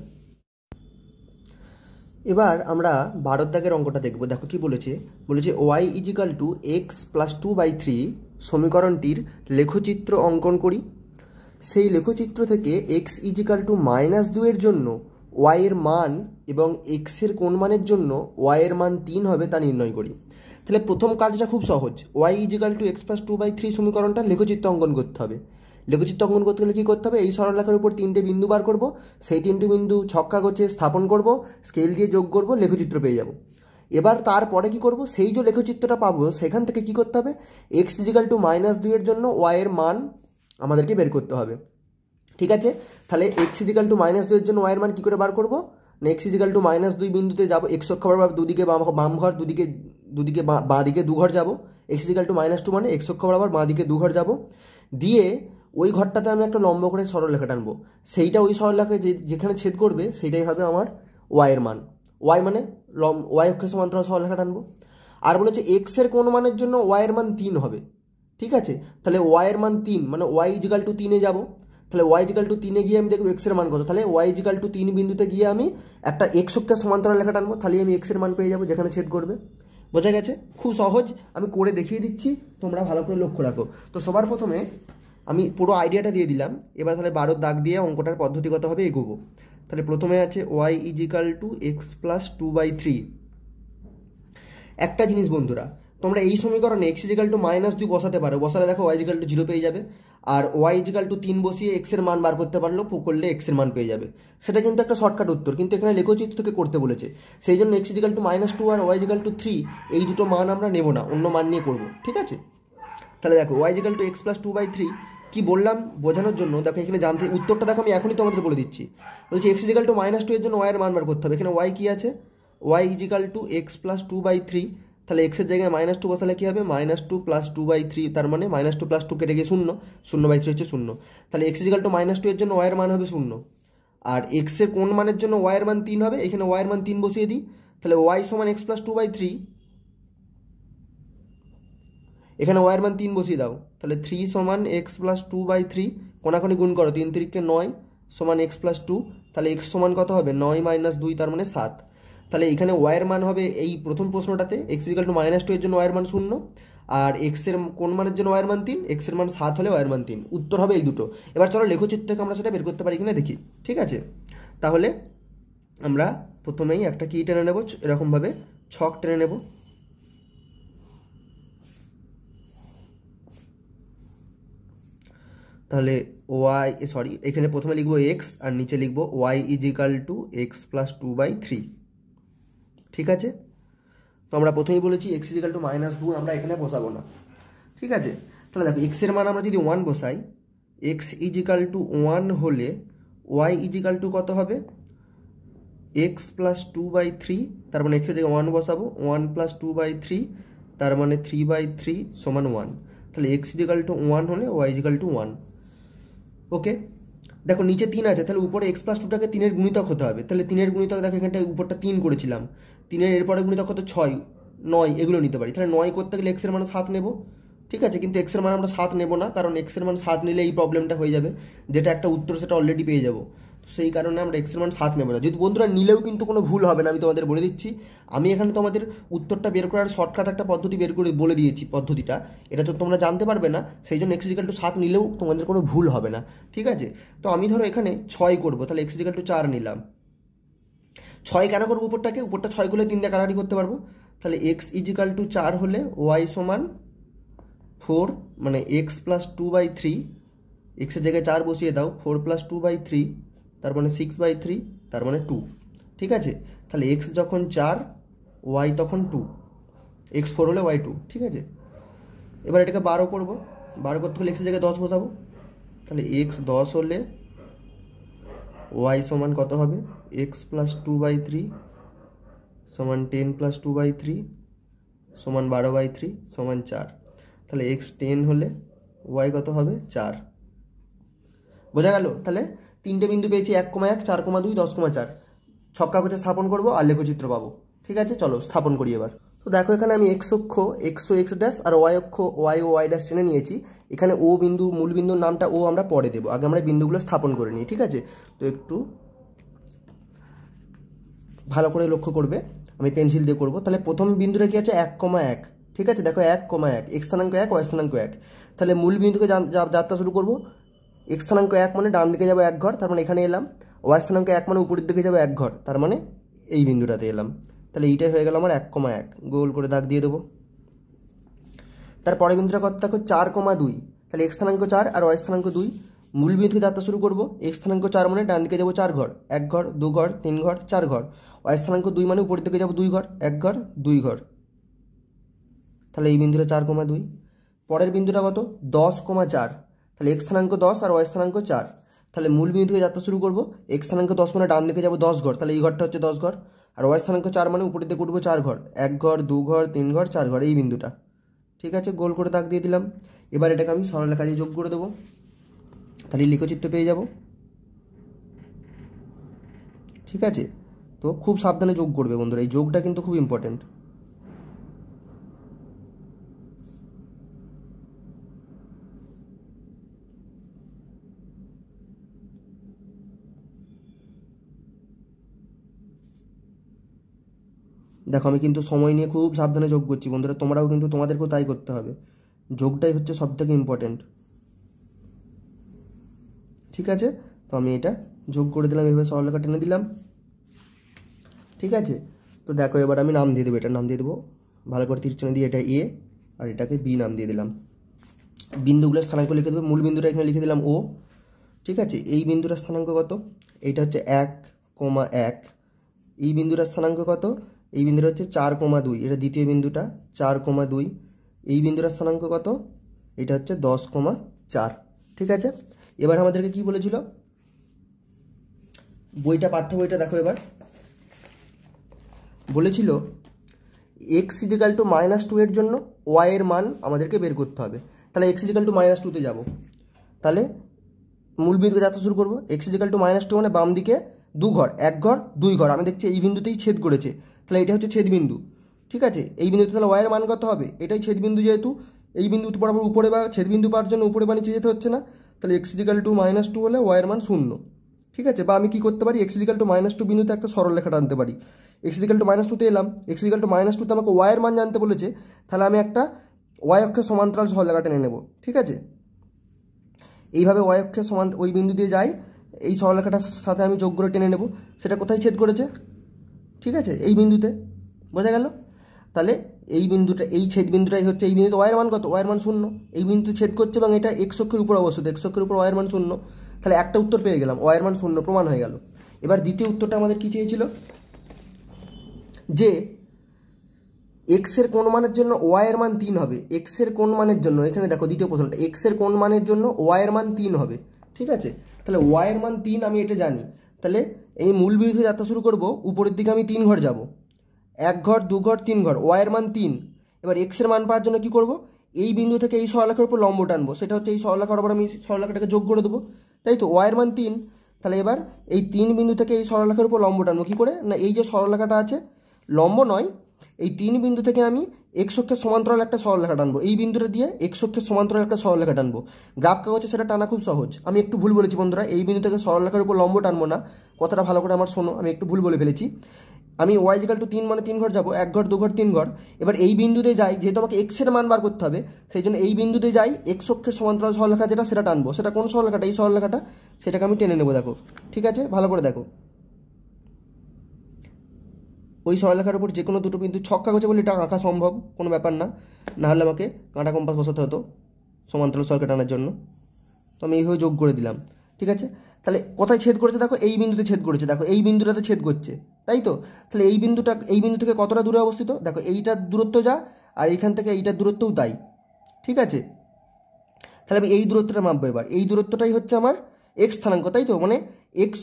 এবার আমরা বারোর দাগের অঙ্কটা দেখব দেখো কি বলেছে বলেছে y equal to x plus two by three সমীকরণটির লেখচিত্র অঙ্কন করি সেই লেখচিত্র থেকে এক্স ইজিক্যাল টু মাইনাস দুয়ের জন্য ওয়াইয়ের মান এবং এক্সের কোন মানের জন্য ওয়াইয়ের মান তিন হবে তা নির্ণয় করি তাহলে প্রথম কাজটা খুব সহজ y equal to x plus two by three সমীকরণটা লেখচিত্র অঙ্কন করতে হবে লেখচিত্র অঙ্কন করতে গেলে কী করতে হবে এই সরলরেখার উপর তিনটে বিন্দু বার করব সেই তিনটে বিন্দু ছক্কা গোছে স্থাপন করব স্কেল দিয়ে যোগ করব লেখচিত্র পেয়ে যাব এবার তারপরে কি করব সেই যে লেখচিত্রটা পাবো সেখান থেকে কি করতে হবে এক্স ইজিক্যাল টু মাইনাস দুইয়ের জন্য ওয়াইয়ের মান আমাদেরকে বের করতে হবে ঠিক আছে তাহলে এক্স ইজিক্যাল টু মাইনাস দুইয়ের জন্য ওয়াইয়ের মান কী করে বার করব না এক্স ইজিক্যাল টু মাইনাস দুই বিন্দুতে যাবো এক্স অক্ষ বরাবর দুদিকে বাম বাম ঘর দুদিকে দুদিকে বাঁ দিকে দুঘর যাবো x equal to minus two মানে এক্স অক্ষ বরাবর বাঁ দিকে দুঘর যাবো দিয়ে ওই ঘরটাতে আমি একটা লম্ব করে সরলরেখা টানবো সেইটা ওই সরলরেখা যে যেখানে ছেদ করবে সেইটাই হবে আমার ওয়াইয়ের মান ওয়াই মানে লম ওয়াই অক্ষের সমান্তরাল সরলরেখা টানবো আর বলেছে এক্সের কোন মানের জন্য ওয়াইয়ের মান তিন হবে ঠিক আছে তাহলে ওয়াইয়ের মান তিন মানে ওয়াই ইজিকাল টু তিনে যাব তাহলে ওয়াই ইজিকাল টু তিনে গিয়ে আমি দেখবো এক্সের মান কত তাহলে ওয়াই ইজিকাল টু তিন বিন্দুতে গিয়ে আমি একটা এক্স অক্ষের সমান্তরাল লেখা টানবো তাহলে আমি এক্সের মান পেয়ে যাবো যেখানে ছেদ করবে বোঝা গেছে খুব সহজ আমি করে দেখিয়ে দিচ্ছি তোমরা ভালো করে লক্ষ্য রাখো তো সবার প্রথমে আমি পুরো আইডিয়াটা দিয়ে দিলাম এবার তাহলে বারো দাগ দিয়ে অঙ্কটার পদ্ধতিগতভাবে এগোবো তাহলে প্রথমে আছে y equal to x plus two by three একটা জিনিস বন্ধুরা তোমরা এই সমীকরণে এক্স ইজিক্যাল টু মাইনাস দুই বসাতে পারো বসালে দেখো ওয়াই ইজিক্যাল টু জিরো পেয়ে যাবে আর ওয়াই ইজিক্যাল টু তিন বসিয়ে এক্সের মান বার করতে পারলো করলে এক্সের মান পেয়ে যাবে সেটা কিন্তু একটা শর্টকাট উত্তর কিন্তু এখানে লেখচিত্র থেকে করতে বলেছে সেই জন্য x equal to minus two আর ওয়াই ইজিক্যাল টু থ্রি এই দুটো মান আমরা নেব না অন্য মান নিয়ে করবো ঠিক আছে তাহলে দেখো y equal to x plus two by three কি বললাম বোঝানোর জন্য দেখো এখানে জানতে উত্তরটা দেখো আমি এখনই তোমাদের বলে দিচ্ছি বলছি x equal to minus two এর জন্য ওয়াইয়ের মান বার করতে হবে এখানে ওয়াই কী আছে y equal to x plus two by three তাহলে এক্সের জায়গায় মাইনাস টু বসালে কী হবে minus two plus two by three তার মানে মাইনাস টু প্লাস টু কেটে গিয়ে শূন্য শূন্য বাই থ্রি হচ্ছে শূন্য তাহলে x equal to minus two এর জন্য ওয়াইয়ের মান হবে শূন্য আর এক্সের কোন মানের জন্য ওয়াইয়ের মান তিন হবে এখানে ওয়াইয়ের মান তিন বসিয়ে দিই তাহলে ওয়াই সমান x plus two by three এখানে ওয়ার মান তিন বসিয়ে দাও তাহলে থ্রি সমান x plus two by three কোনাকোনি গুণ করো তিন তিরিককে নয় সমান এক্স প্লাস টু তাহলে এক্স সমান কত হবে নয় মাইনাস দুই তার মানে সাত তাহলে এখানে ওয়ার মান হবে এই প্রথম প্রশ্নটাতে x equal to minus two এর জন্য ওয়ার মান শূন্য আর এক্সের কোন মানের জন্য ওয়ার মান তিন এক্সের মান সাত হলে ওয়ার মান তিন উত্তর হবে এই দুটো এবার চলো লেখচিত্র থেকে আমরা সেটা বের করতে পারি কিনা দেখি ঠিক আছে তাহলে আমরা প্রথমেই একটা কি টেনে নেব এরকমভাবে ছক টেনে নেব তাহলে ওয়াই সরি এখানে প্রথমে লিখবো এক্স আর নিচে লিখবো y equal to x plus two by three ঠিক আছে তো আমরা প্রথমেই বলেছি x equal to minus two আমরা এখানে বসাবো না ঠিক আছে তাহলে দেখো এক্সের মান আমরা যদি ওয়ান বসাই এক্স ইজিকাল টু ওয়ান হলে ওয়াই ইজিকাল টু কত হবে x plus two by three তার মানে এক্সের জায়গায় ওয়ান বসাবো one plus two by three তার মানে থ্রি বাই থ্রি সমান ওয়ান তাহলে এক্স ইজিকাল টু ওয়ান হলে y equal to one okay দেখো নিচে তিন আছে তাহলে উপরে এক্স প্লাস টুটাকে তিনের গুণিতক হতে হবে তাহলে তিনের গুণিতক দেখো এখানটায় উপরটা তিন করেছিলাম তিনের এরপরে গুণিতক হতো ছয় নয় এগুলো নিতে পারি তাহলে নয় করতে গেলে এক্সের মান সাত নেব ঠিক আছে কিন্তু এক্সের মানে আমরা সাত নেব না কারণ এক্সের মান সাত নিলে এই প্রবলেমটা হয়ে যাবে যেটা একটা উত্তর সেটা অলরেডি পেয়ে যাবো সেই কারণে আমরা এক্সের মান সাত নেব না যদি বন্ধুরা নিলেও কিন্তু কোনো ভুল হবে না আমি তোমাদের বলে দিচ্ছি আমি এখানে তোমাদের উত্তরটা বের করার শর্টকাট একটা পদ্ধতি বের করে বলে দিয়েছি পদ্ধতিটা এটা তো তোমরা জানতে পারবে না সেই জন্য ইজিক্যাল টু সাত নিলেও তোমাদের কোনো ভুল হবে না ঠিক আছে তো আমি ধরো এখানে ছয় করবো তাহলে ইজিক্যাল টু চার নিলাম ছয় কেন করবো উপরটাকে উপরটা ছয় করলে দিয়ে কাটাটি করতে পারবো তাহলে এক্স ইজিক্যাল টু চার হলে ওয়াই সমান ফোর মানে x plus two by three এক্সের জায়গায় চার বসিয়ে দাও four plus two by three তার মানে সিক্স বাই থ্রি তার মানে টু ঠিক আছে তাহলে এক্স যখন চার ওয়াই তখন টু এক্স ফোর হলে ওয়াই টু ঠিক আছে এবার এটাকে বারো করবো বারো করতে হলে এক্সের জায়গায় দশ বসাবো তাহলে এক্স দশ হলে ওয়াই সমান কত হবে x plus two by three সমান ten plus two by three সমান বারো বাই থ্রি সমান চার তাহলে এক্স টেন হলে ওয়াই কত হবে চার বোঝা গেল তাহলে তিনটে বিন্দু পেয়েছি এক কমা এক চার কমা দুই দশ কমা চার ছক্কা কোচে স্থাপন করব আর লেখচিত্র পাবো ঠিক আছে চলো স্থাপন করি এবার তো দেখো এখানে আমি এক্স অক্ষ এক্সো এক্স ড্যাশ আর ওয়াই অক্ষ ওয়াই ও ওয়াই ড্যাশ টেনে নিয়েছি এখানে ও বিন্দু মূল বিন্দুর নামটা ও আমরা পরে দেবো আগে আমরা বিন্দুগুলো স্থাপন করে নিই ঠিক আছে তো একটু ভালো করে লক্ষ্য করবে আমি পেন্সিল দিয়ে করবো তাহলে প্রথম বিন্দুটা কি আছে এক কমা এক ঠিক আছে দেখো এক কমা এক এক স্থানাঙ্ক এক ওয়াই স্থানাঙ্ক এক তাহলে মূল বিন্দুকে যাত্রা শুরু করবো এক স্থানাঙ্ক এক মানে ডান দিকে যাবো এক ঘর তার মানে এখানে এলাম ওয়াই স্থানাঙ্ক এক মানে উপরের দিকে যাবো এক ঘর তার মানে এই বিন্দুটাতে এলাম তাহলে এইটাই হয়ে গেল আমার এক কমা এক গোল করে দাগ দিয়ে দেবো তারপরে বিন্দুটা কত থাকো চার কমা দুই তাহলে এক স্থানাঙ্ক চার আর ওয়াই স্থানাঙ্ক দুই মূল বিন্দু থেকে যাত্রা শুরু করবো এক স্থানাঙ্ক চার মানে ডান দিকে যাবো চার ঘর এক ঘর দু ঘর তিন ঘর চার ঘর ওয়াই স্থানাঙ্ক দুই মানে উপরের দিকে যাবো দুই ঘর এক ঘর দুই ঘর তাহলে এই বিন্দুটা চার কমা দুই পরের বিন্দুটা কত দশ কমা চার তাহলে এক্স স্থানাঙ্ক দশ আর ওয়াই স্থানাঙ্ক চার তাহলে মূল বিন্দু থেকে যাত্রা শুরু করবো এক্স স্থানাঙ্ক দশ মানে ডান দিকে যাবো দশ ঘর তাহলে এই ঘরটা হচ্ছে দশ ঘর আর ওয়াই স্থানাঙ্ক চার মানে উপরের দিকে উঠবো চার ঘর এক ঘর দু ঘর তিন ঘর চার ঘর এই বিন্দুটা ঠিক আছে গোল করে দাগ দিয়ে দিলাম এবার এটাকে আমি সরলরেখা দিয়ে যোগ করে দেবো তাহলে লিখচিত্র পেয়ে যাব ঠিক আছে তো খুব সাবধানে যোগ করবে বন্ধুরা এই যোগটা কিন্তু খুব ইম্পর্টেন্ট দেখো আমি কিন্তু সময় নিয়ে খুব সাবধানে যোগ করছি বন্ধুরা তোমরাও কিন্তু তোমাদেরকেও তাই করতে হবে যোগটাই হচ্ছে সব থেকে ইম্পর্টেন্ট ঠিক আছে তো আমি এটা যোগ করে দিলাম এভাবে সরলরেখা টেনে দিলাম ঠিক আছে তো দেখো এবার আমি নাম দিয়ে দেবো এটার নাম দিয়ে দেবো ভালো করে তীর্চনে দিয়ে এটা এ আর এটাকে বি নাম দিয়ে দিলাম বিন্দুগুলো স্থানাঙ্ক লিখে দেবে মূল বিন্দুটা এখানে লিখে দিলাম ও ঠিক আছে এই বিন্দুটা স্থানাঙ্ক কত এইটা হচ্ছে এক কমা এক এই বিন্দুটার স্থানাঙ্ক কত এই বিন্দুটা হচ্ছে চার কমা দুই এটা দ্বিতীয় বিন্দুটা চার কমা দুই এই বিন্দুটার স্থানাঙ্ক কত এটা হচ্ছে দশ কমা চার ঠিক আছে এবার আমাদেরকে কি বলেছিল বইটা পাঠ্য বইটা দেখো এবার বলেছিল x equal to minus two এর জন্য ওয়াইয়ের মান আমাদেরকে বের করতে হবে তাহলে এক্স ইজিক্যাল টু মাইনাস টুতে যাবো তাহলে মূল বিন্দুকে যাত্রা শুরু করবো x equal to minus two মানে বাম দিকে দু ঘর এক ঘর দুই ঘর আমি দেখছি এই বিন্দুতেই ছেদ করেছে তাহলে এটা হচ্ছে ছেদবিন্দু ঠিক আছে এই বিন্দুতে তাহলে ওয়াইয়ের মান কত হবে এটাই ছেদবিন্দু যেহেতু এই বিন্দু বরাবর উপরে বা ছেদবিন্দু পাওয়ার জন্য উপরে বা নিচে যেতে হচ্ছে না তাহলে এক্সিজিক্যাল টু মাইনাস টু হলে ওয়াইয়ের মান শূন্য ঠিক আছে বা আমি কী করতে পারি এক্সিজিক্যাল টু মাইনাস টু বিন্দুতে একটা সরল লেখা টানতে পারি এক্সিজিক্যাল টু মাইনাস টুতে এলাম এক্সিজিক্যাল টু মাইনাস টুতে আমাকে ওয়াইয়ের মান জানতে বলেছে তাহলে আমি একটা ওয়াই অক্ষের সমান্তরাল সরল লেখা টেনে নেব ঠিক আছে এইভাবে ওয়াই অক্ষের সমান ওই বিন্দু দিয়ে যাই এই সরলরেখাটার সাথে আমি যোগ করে টেনে নেব সেটা কোথায় ছেদ করেছে ঠিক আছে এই বিন্দুতে বোঝা গেল তাহলে এই বিন্দুটা এই ছেদ বিন্দুটাই হচ্ছে এই বিন্দুতে ওয়ার মান কত ওয়ার মান শূন্য এই বিন্দু ছেদ করছে এবং এটা এক্স উপর অবস্থিত এক্স উপর ওয়ার মান শূন্য তাহলে একটা উত্তর পেয়ে গেলাম ওয়ার মান শূন্য প্রমাণ হয়ে গেল এবার দ্বিতীয় উত্তরটা আমাদের কী চেয়েছিল যে এক্সের কোন মানের জন্য ওয়াইয়ের মান তিন হবে এক্সের কোন মানের জন্য এখানে দেখো দ্বিতীয় প্রশ্নটা এক্সের কোন মানের জন্য ওয়াইয়ের মান তিন হবে ঠিক আছে তাহলে ওয়াইয়ের মান তিন আমি এটা জানি তাহলে এই মূল বিরুদ্ধে যাত্রা শুরু করব উপরের দিকে আমি তিন ঘর যাব এক ঘর দু ঘর তিন ঘর ওয়াইয়ের মান তিন এবার এক্সের মান পাওয়ার জন্য কী করব এই বিন্দু থেকে এই সরলাখার উপর লম্ব টানবো সেটা হচ্ছে এই সরলাখার উপর আমি সরলাখাটাকে যোগ করে দেবো তাই তো ওয়াইয়ের মান তিন তাহলে এবার এই তিন বিন্দু থেকে এই সরলরেখার উপর লম্ব টানবো কী করে না এই যে সরলরেখাটা আছে লম্ব নয় এই তিন বিন্দু থেকে আমি অক্ষের সমান্তরাল একটা সরলরেখা টানবো এই বিন্দুটা দিয়ে অক্ষের সমান্তরাল একটা সরলরেখা টানবো গ্রাফ কাগজে সেটা টানা খুব সহজ আমি একটু ভুল বলেছি বন্ধুরা এই বিন্দু থেকে সরলরেখার উপর লম্ব টানবো না কথাটা ভালো করে আমার শোনো আমি একটু ভুল বলে ফেলেছি আমি ওয়াই জিকাল টু তিন মানে তিন ঘর যাবো এক ঘর দু ঘর তিন ঘর এবার এই বিন্দুতে যাই যেহেতু আমাকে এক্সের মান বার করতে হবে সেই জন্য এই বিন্দুতে যাই এক্স অক্ষের সমান্তরাল সরলরেখা যেটা সেটা টানবো সেটা কোন সরলরেখাটা এই সরলরেখাটা সেটাকে আমি টেনে নেবো দেখো ঠিক আছে ভালো করে দেখো ওই লেখার উপর যে কোনো দুটো বিন্দু ছক্কা কাগজে বলে এটা আঁকা সম্ভব কোনো ব্যাপার না নাহলে আমাকে কাঁটা কম্পাস বসাতে হতো সমান্তরাল সরকার টানার জন্য তো আমি এইভাবে যোগ করে দিলাম ঠিক আছে তাহলে কোথায় ছেদ করেছে দেখো এই বিন্দুতে ছেদ করেছে দেখো এই বিন্দুটাতে ছেদ করছে তাই তো তাহলে এই বিন্দুটা এই বিন্দু থেকে কতটা দূরে অবস্থিত দেখো এইটার দূরত্ব যা আর এইখান থেকে এইটার দূরত্বও তাই ঠিক আছে তাহলে আমি এই দূরত্বটা মাপবো এবার এই দূরত্বটাই হচ্ছে আমার এক্স স্থানাঙ্ক তাই তো মানে এক্স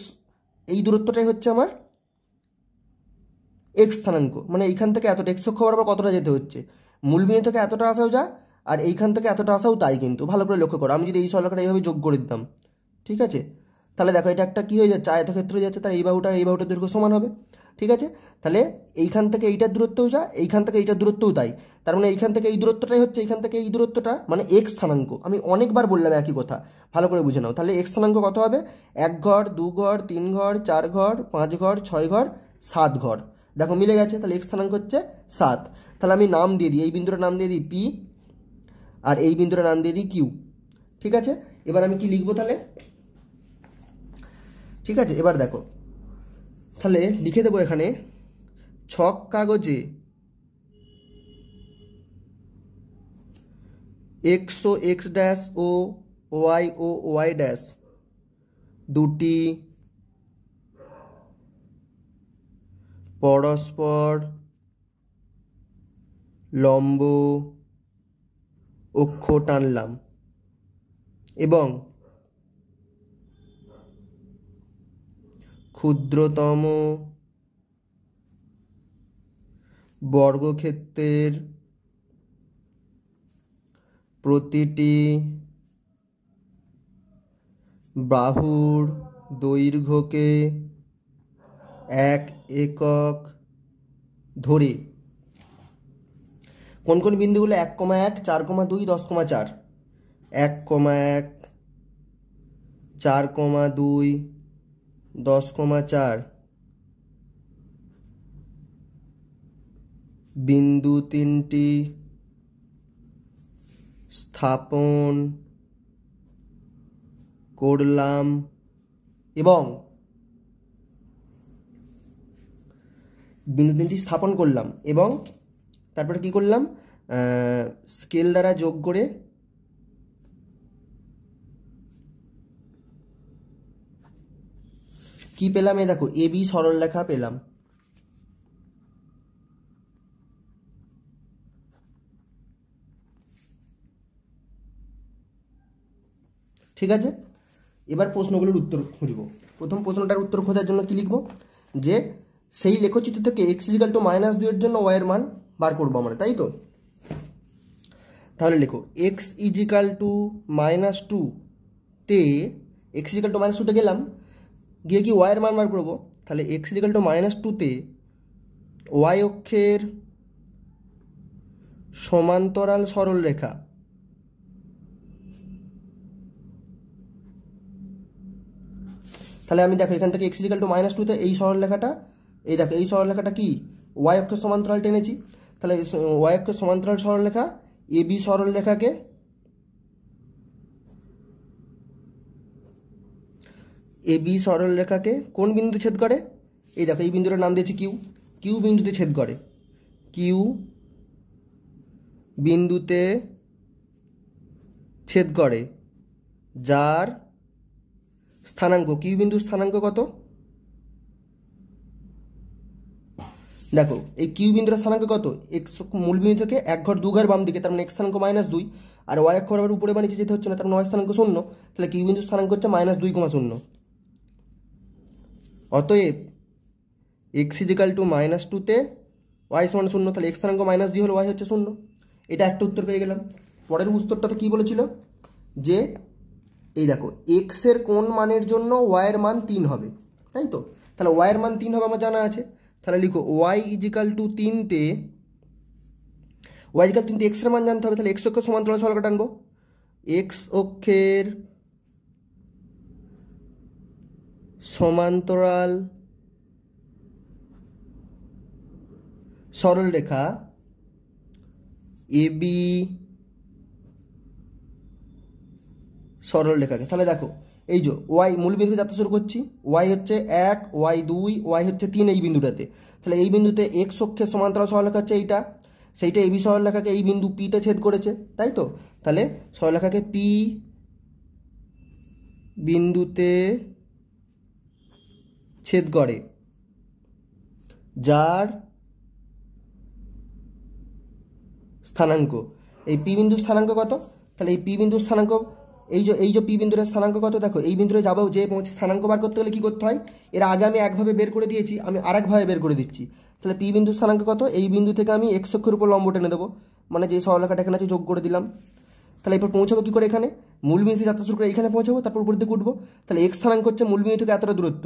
এই দূরত্বটাই হচ্ছে আমার এক্স স্থানাঙ্ক মানে এইখান থেকে এতটা এক্স অক্ষ বরাবর কতটা যেতে হচ্ছে বিন্দু থেকে এতটা আসাও যা আর এইখান থেকে এতটা আসাও তাই কিন্তু ভালো করে লক্ষ্য করো আমি যদি এই সরলরেখাটা এইভাবে যোগ করে দিতাম ঠিক আছে তাহলে দেখো এটা একটা কী হয়ে যাচ্ছে আয়তক্ষেত্র হয়ে যাচ্ছে তার এই বাহুটা এই বাহুটার দৈর্ঘ্য সমান হবে ঠিক আছে তাহলে এইখান থেকে এইটার দূরত্বও যা এইখান থেকে এইটার দূরত্বও তাই তার মানে এইখান থেকে এই দূরত্বটাই হচ্ছে এইখান থেকে এই দূরত্বটা মানে এক স্থানাঙ্ক আমি অনেকবার বললাম একই কথা ভালো করে বুঝে নাও তাহলে এক স্থানাঙ্ক কত হবে এক ঘর দু ঘর তিন ঘর চার ঘর পাঁচ ঘর ছয় ঘর সাত ঘর দেখো মিলে গেছে তাহলে এক্স স্থানাঙ্ক হচ্ছে সাত তাহলে আমি নাম দিয়ে দিই এই বিন্দুটার নাম দিয়ে দিই পি আর এই বিন্দুটার নাম দিয়ে দিই কিউ ঠিক আছে এবার আমি কি লিখবো তাহলে ঠিক আছে এবার দেখো তাহলে লিখে দেবো এখানে ছক কাগজে এক্স ও এক্স ড্যাশ ও ওয়াই ও ওয়াই ড্যাশ দুটি পরস্পর লম্ব অক্ষ টানলাম এবং ক্ষুদ্রতম বর্গক্ষেত্রের প্রতিটি বাহুর দৈর্ঘ্যকে এক একক ধরে কোন কোন বিন্দুগুলো এক কমা এক চার কমা দুই দশ কমা চার এক কমা এক চার কমা দুই দশ কমা চার বিন্দু তিনটি স্থাপন করলাম এবং বিন্দু তিনটি স্থাপন করলাম এবং তারপরে কি করলাম স্কেল দ্বারা যোগ করে কি পেলাম এ দেখো এ বি সরল লেখা পেলাম ঠিক আছে এবার প্রশ্নগুলোর উত্তর খুঁজব প্রথম প্রশ্নটার উত্তর খোঁজার জন্য কি লিখব যে সেই লেখচিত্র থেকে এক্স ইজিক্যাল টু মাইনাস দুইয়ের জন্য ওয়াইয়ের মান বার করবো আমরা তাই তো তাহলে লেখো x equal to minus two তে এক্স ইজিক্যাল টু মাইনাস টুতে গেলাম গিয়ে কি ওয়াইয়ের মান বার করবো তাহলে এক্স ইজিক্যাল টু মাইনাস টুতে ওয়াই অক্ষের সমান্তরাল সরল রেখা তাহলে আমি দেখো এখান থেকে এক্স ইজিক্যাল টু মাইনাস টুতে এই সরল রেখাটা এই দেখো এই সরলরেখাটা কি ওয়াই অক্ষ সমান্তরাল টেনেছি তাহলে ওয়াই অক্ষ সমান্তরাল সরলরেখা এ বি সরলরেখাকে এ বি সরলরেখাকে কোন বিন্দুতে ছেদ করে এই দেখো এই বিন্দুটার নাম দিয়েছি কিউ কিউ বিন্দুতে ছেদ করে কিউ বিন্দুতে ছেদ করে যার স্থানাঙ্ক কিউ বিন্দু স্থানাঙ্ক কত দেখো এই কিউ বিন্দুর স্থানাঙ্ক কত এক্স মূল বিন্দু থেকে এক ঘর দু ঘর বাম দিকে তার মানে এক্স স্থানাঙ্ক মাইনাস দুই আর ওয়াই ঘর আবার উপরে বানিয়ে যেতে হচ্ছে না তার মানে ওয়াই স্থানাঙ্ক শূন্য তাহলে কিউ বিন্দুর স্থানাঙ্ক হচ্ছে মাইনাস দুই কমা শূন্য অতএব এক্স ইজিক্যাল টু মাইনাস টুতে ওয়াই সমান শূন্য তাহলে এক্স স্থানাঙ্ক মাইনাস দুই হলে ওয়াই হচ্ছে শূন্য এটা একটা উত্তর পেয়ে গেলাম পরের উত্তরটাতে কী বলেছিল যে এই দেখো এক্সের কোন মানের জন্য ওয়াইয়ের মান তিন হবে তাই তো তাহলে ওয়াইয়ের মান তিন হবে আমার জানা আছে তাহলে লিখো ওয়াই ইজিক্যাল টু তিনটে ওয়াই ইজিক্যাল তিনটে এক্সের মান জানতে হবে তাহলে এক্স অক্ষের সমান্তরাল সরকার টানবো এক্স অক্ষের সমান্তরাল সরলরেখা এবি সরলরেখাকে তাহলে দেখো এই যে ওয়াই মূল বিন্দু যাত্রা শুরু করছি ওয়াই হচ্ছে এক ওয়াই দুই ওয়াই হচ্ছে তিন এই বিন্দুটাতে তাহলে এই বিন্দুতে এক অক্ষের সমান্তরাল সহলেখা হচ্ছে এইটা সেইটা এবি সরলরেখাকে এই বিন্দু পিতে ছেদ করেছে তাই তো তাহলে সরলরেখাকে পি বিন্দুতে ছেদ করে যার স্থানাঙ্ক এই পি বিন্দু স্থানাঙ্ক কত তাহলে এই পি বিন্দু স্থানাঙ্ক এই যে এই যে পি বিন্দুর স্থানাঙ্ক কত দেখো এই বিন্দুরে যাবো যে পৌঁছে স্থানাঙ্ক বার করতে হলে কী করতে হয় এর আগে আমি একভাবে বের করে দিয়েছি আমি আর একভাবে বের করে দিচ্ছি তাহলে পি বিন্দুর স্থানাঙ্ক কত এই বিন্দু থেকে আমি এক্স অক্ষের উপর লম্ব টেনে দেবো মানে যে সরলরেখাটা এখানে আছে যোগ করে দিলাম তাহলে এরপর পৌঁছাবো কী করে এখানে মূলবিন্দু যাত্রা শুরু করে এখানে পৌঁছাবো তারপর উপর দিকে উঠবো তাহলে এক স্থানাঙ্ক হচ্ছে বিন্দু থেকে এতটা দূরত্ব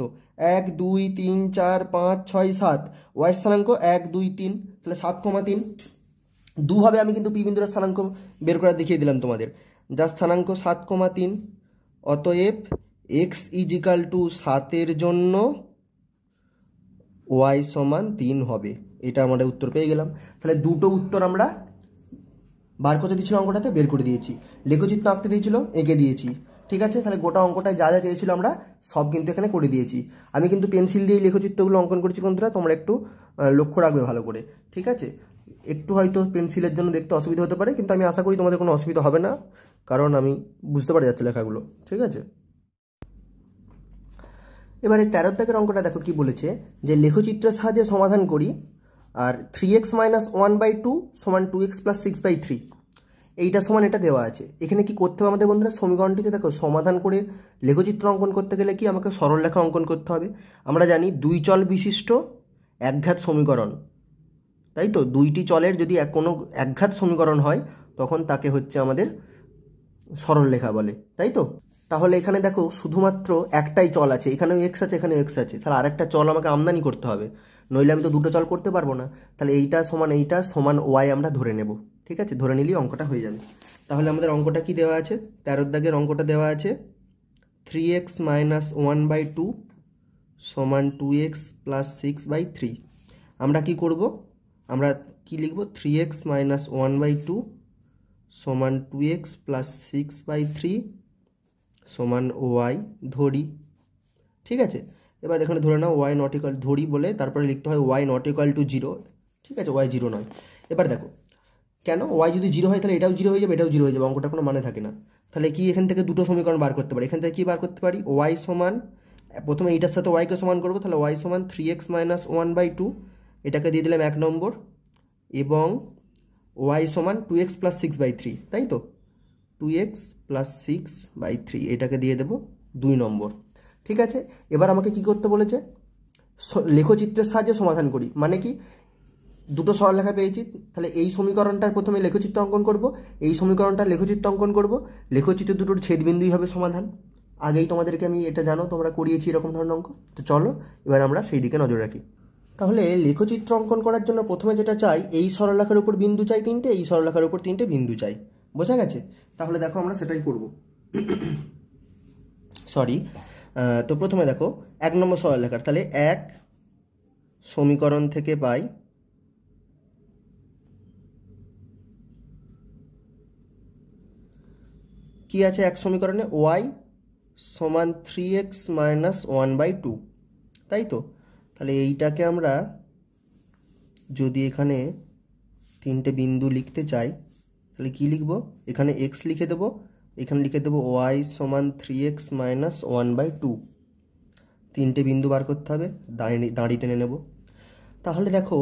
এক দুই তিন চার পাঁচ ছয় সাত ওয়াই স্থানাঙ্ক এক দুই তিন তাহলে সাত কমা তিন দুভাবে আমি কিন্তু পি বিন্দুর স্থানাঙ্ক বের করা দেখিয়ে দিলাম তোমাদের যা স্থানাঙ্ক সাত কমা তিন অতএব এক্স ইজিকাল টু সাতের জন্য ওয়াই সমান তিন হবে এটা আমরা উত্তর পেয়ে গেলাম তাহলে দুটো উত্তর আমরা বার করতে দিয়েছিল অঙ্কটাতে বের করে দিয়েছি লেখচিত্র আঁকতে দিয়েছিল এঁকে দিয়েছি ঠিক আছে তাহলে গোটা অঙ্কটায় যা যা চেয়েছিল আমরা সব কিন্তু এখানে করে দিয়েছি আমি কিন্তু পেন্সিল দিয়ে লেখচিত্রগুলো অঙ্কন করেছি বন্ধুরা তোমরা একটু লক্ষ্য রাখবে ভালো করে ঠিক আছে একটু হয়তো পেন্সিলের জন্য দেখতে অসুবিধা হতে পারে কিন্তু আমি আশা করি তোমাদের কোনো অসুবিধা হবে না কারণ আমি বুঝতে পারা যাচ্ছে লেখাগুলো ঠিক আছে এবারে তেরো দাগের অঙ্কটা দেখো কি বলেছে যে লেখচিত্র সাহায্যে সমাধান করি আর three x minus one by two সমান two x plus six by three এইটা সমান এটা দেওয়া আছে এখানে কি করতে হবে আমাদের বন্ধুরা সমীকরণটিতে দেখো সমাধান করে লেখচিত্র অঙ্কন করতে গেলে কি আমাকে সরল লেখা অঙ্কন করতে হবে আমরা জানি দুই চল বিশিষ্ট একঘাত সমীকরণ তাই তো দুইটি চলের যদি কোনো একঘাত সমীকরণ হয় তখন তাকে হচ্ছে আমাদের সরলরেখা বলে তাই তো তাহলে এখানে দেখো শুধুমাত্র একটাই চল আছে এখানেও এক্স আছে এখানেও এক্স আছে তাহলে আরেকটা চল আমাকে আমদানি করতে হবে নইলে আমি তো দুটো চল করতে পারবো না তাহলে এইটা সমান এইটা সমান ওয়াই আমরা ধরে নেব ঠিক আছে ধরে নিলেই অঙ্কটা হয়ে যাবে তাহলে আমাদের অঙ্কটা কি দেওয়া আছে তেরোর দাগের অঙ্কটা দেওয়া আছে three x minus one by two সমান two x plus six by three আমরা কি করব আমরা কি লিখব three x minus one by two সমান two x plus six by three সমান ওয়াই ধরি ঠিক আছে এবার এখানে ধরে নাও ওয়াই নট ইকাল ধরি বলে তারপরে লিখতে হয় y nought equal to zero ঠিক আছে ওয়াই জিরো নয় এবার দেখো কেন ওয়াই যদি জিরো হয় তাহলে এটাও জিরো হয়ে যাবে এটাও জিরো হয়ে যাবে অঙ্কটা কোনো মানে থাকে না তাহলে কি এখান থেকে দুটো সমীকরণ বার করতে পারি এখান থেকে কী বার করতে পারি ওয়াই সমান প্রথমে এইটার সাথে ওয়াইকে সমান করবো তাহলে ওয়াই সমান three x minus one by two এটাকে দিয়ে দিলাম এক নম্বর এবং ওয়াই সমান two x plus six by three তাই তো two x plus six by three এটাকে দিয়ে দেবো দুই নম্বর ঠিক আছে এবার আমাকে কি করতে বলেছে লেখচিত্রের সাহায্যে সমাধান করি মানে কি দুটো লেখা পেয়েছি তাহলে এই সমীকরণটার প্রথমে লেখচিত্র অঙ্কন করব এই সমীকরণটা লেখচিত্র অঙ্কন করব লেখচিত্র দুটোর ছেদবিন্দুই হবে সমাধান আগেই তোমাদেরকে আমি এটা জানো তোমরা করিয়েছি এরকম ধরনের অঙ্ক তো চলো এবার আমরা সেই দিকে নজর রাখি তাহলে লেখচিত্র অঙ্কন করার জন্য প্রথমে যেটা চাই এই সরলরেখার উপর বিন্দু চাই তিনটে এই সরলরেখার উপর তিনটে বিন্দু চাই বোঝা গেছে তাহলে দেখো আমরা সেটাই করব সরি তো প্রথমে দেখো এক নম্বর সরলরেখার তাহলে এক সমীকরণ থেকে পাই কি আছে এক সমীকরণে ওয়াই সমান three x minus one by two তাই তো তাহলে এইটাকে আমরা যদি এখানে তিনটে বিন্দু লিখতে চাই তাহলে কী লিখব এখানে এক্স লিখে দেবো এখানে লিখে দেবো ওয়াই সমান three x minus one by two তিনটে বিন্দু বার করতে হবে দাঁড়িয়ে দাঁড়ি টেনে নেব তাহলে দেখো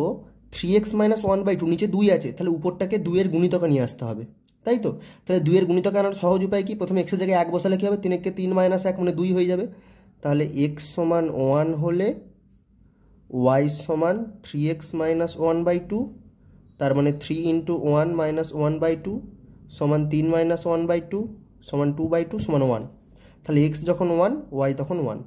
three x minus one by two নিচে দুই আছে তাহলে উপরটাকে দুইয়ের গুণিতকে নিয়ে আসতে হবে তাই তো তাহলে দুইয়ের গুণিতকে আনার সহজ উপায় কি প্রথমে এক্সের জায়গায় এক বসালে কী হবে তিন এককে তিন মাইনাস এক মানে দুই হয়ে যাবে তাহলে এক্স সমান ওয়ান হলে ওয়াই সমান three x minus one by two তার মানে three into one minus one by two সমান তিন মাইনাস ওয়ান বাই টু সমান টু বাই টু সমান ওয়ান তাহলে এক্স যখন ওয়ান ওয়াই তখন ওয়ান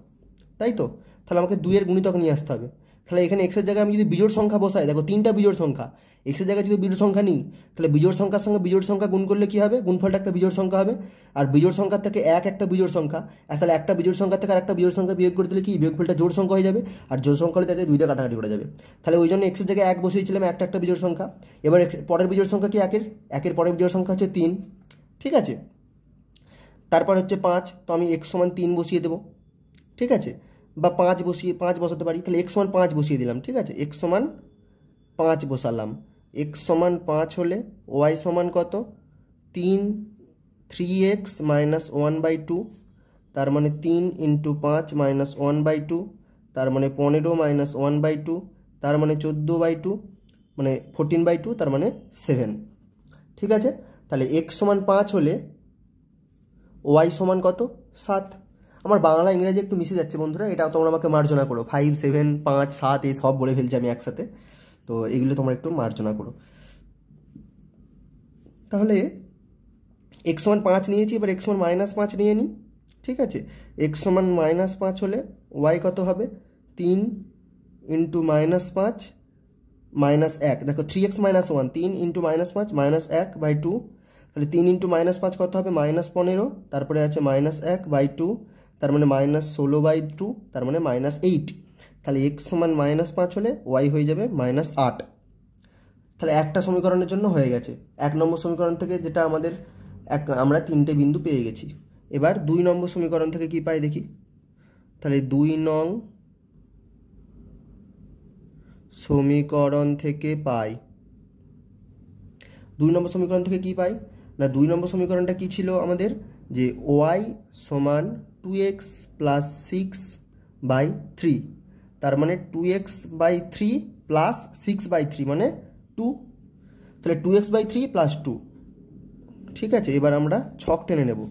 তাই তো তাহলে আমাকে দুইয়ের গুণিতক নিয়ে আসতে হবে তাহলে এখানে এক্সের জায়গায় আমি যদি বিজোড় সংখ্যা বসাই দেখো তিনটা বিজোড় সংখ্যা এক্সের জায়গায় যদি বিজোড় সংখ্যা নিই তাহলে বিজোড় সংখ্যার সঙ্গে বিজোড় সংখ্যা গুণ করলে কী হবে গুণফলটা একটা বিজোড় সংখ্যা হবে আর বিজোড় সংখ্যার থেকে এক একটা বিজোড় সংখ্যা আর তাহলে একটা বিজোড় সংখ্যা থেকে আর একটা বিজোড় সংখ্যা বিয়োগ করে দিলে কি বিয়োগফলটা জোড় সংখ্যা হয়ে যাবে আর জোড় সংখ্যা হলে তাকে দুইটা কাটাকাটি করে যাবে তাহলে ওই জন্য এক্সের জায়গায় এক বসিয়েছিলাম একটা একটা বিজোড় সংখ্যা এবার পরের বিজোড় সংখ্যা কি একের একের পরের বিজোড় সংখ্যা হচ্ছে তিন ঠিক আছে তারপর হচ্ছে পাঁচ তো আমি এক্স সমান তিন বসিয়ে দেবো ঠিক আছে বা পাঁচ বসিয়ে পাঁচ বসাতে পারি তাহলে এক্স সমান পাঁচ বসিয়ে দিলাম ঠিক আছে এক্স সমান পাঁচ বসালাম এক্স সমান পাঁচ হলে ওয়াই সমান কত তিন three x minus one by two তার মানে তিন ইন্টু পাঁচ মাইনাস ওয়ান বাই টু তার মানে পনেরো মাইনাস ওয়ান বাই টু তার মানে চোদ্দো বাই টু মানে ফোরটিন বাই টু তার মানে সেভেন ঠিক আছে তাহলে এক্স সমান পাঁচ হলে ওয়াই সমান কত সাত আমার বাংলা ইংরাজি একটু মিশে যাচ্ছে বন্ধুরা এটা তোমরা আমাকে মার্জনা করো ফাইভ সেভেন পাঁচ সাত এই সব বলে ফেলছি আমি একসাথে তো এগুলো তোমরা একটু মার্জনা করো তাহলে এক্স সমান পাঁচ নিয়েছি এবার এক্স সমান মাইনাস পাঁচ নিয়ে নিই ঠিক আছে এক্স সমান মাইনাস পাঁচ হলে ওয়াই কত হবে তিন ইন্টু মাইনাস পাঁচ মাইনাস এক দেখো থ্রি এক্স মাইনাস ওয়ান তিন ইন্টু মাইনাস পাঁচ মাইনাস এক বাই টু তাহলে তিন ইন্টু মাইনাস পাঁচ কত হবে মাইনাস পনেরো তারপরে আছে মাইনাস এক বাই টু তার মানে মাইনাস ষোলো বাই টু তার মানে মাইনাস এইট তাহলে এক্স সমান মাইনাস পাঁচ হলে ওয়াই হয়ে যাবে মাইনাস আট তাহলে একটা সমীকরণের জন্য হয়ে গেছে এক নম্বর সমীকরণ থেকে যেটা আমাদের এক আমরা তিনটে বিন্দু পেয়ে গেছি এবার দুই নম্বর সমীকরণ থেকে কি পাই দেখি তাহলে দুই নং সমীকরণ থেকে পাই দুই নম্বর সমীকরণ থেকে কি পাই না দুই নম্বর সমীকরণটা কি ছিল আমাদের যে ওয়াই সমান two x plus six by three তার মানে two x by three plus six by three মানে টু তাহলে two x by three plus two ঠিক আছে এবার আমরা ছক টেনে নেব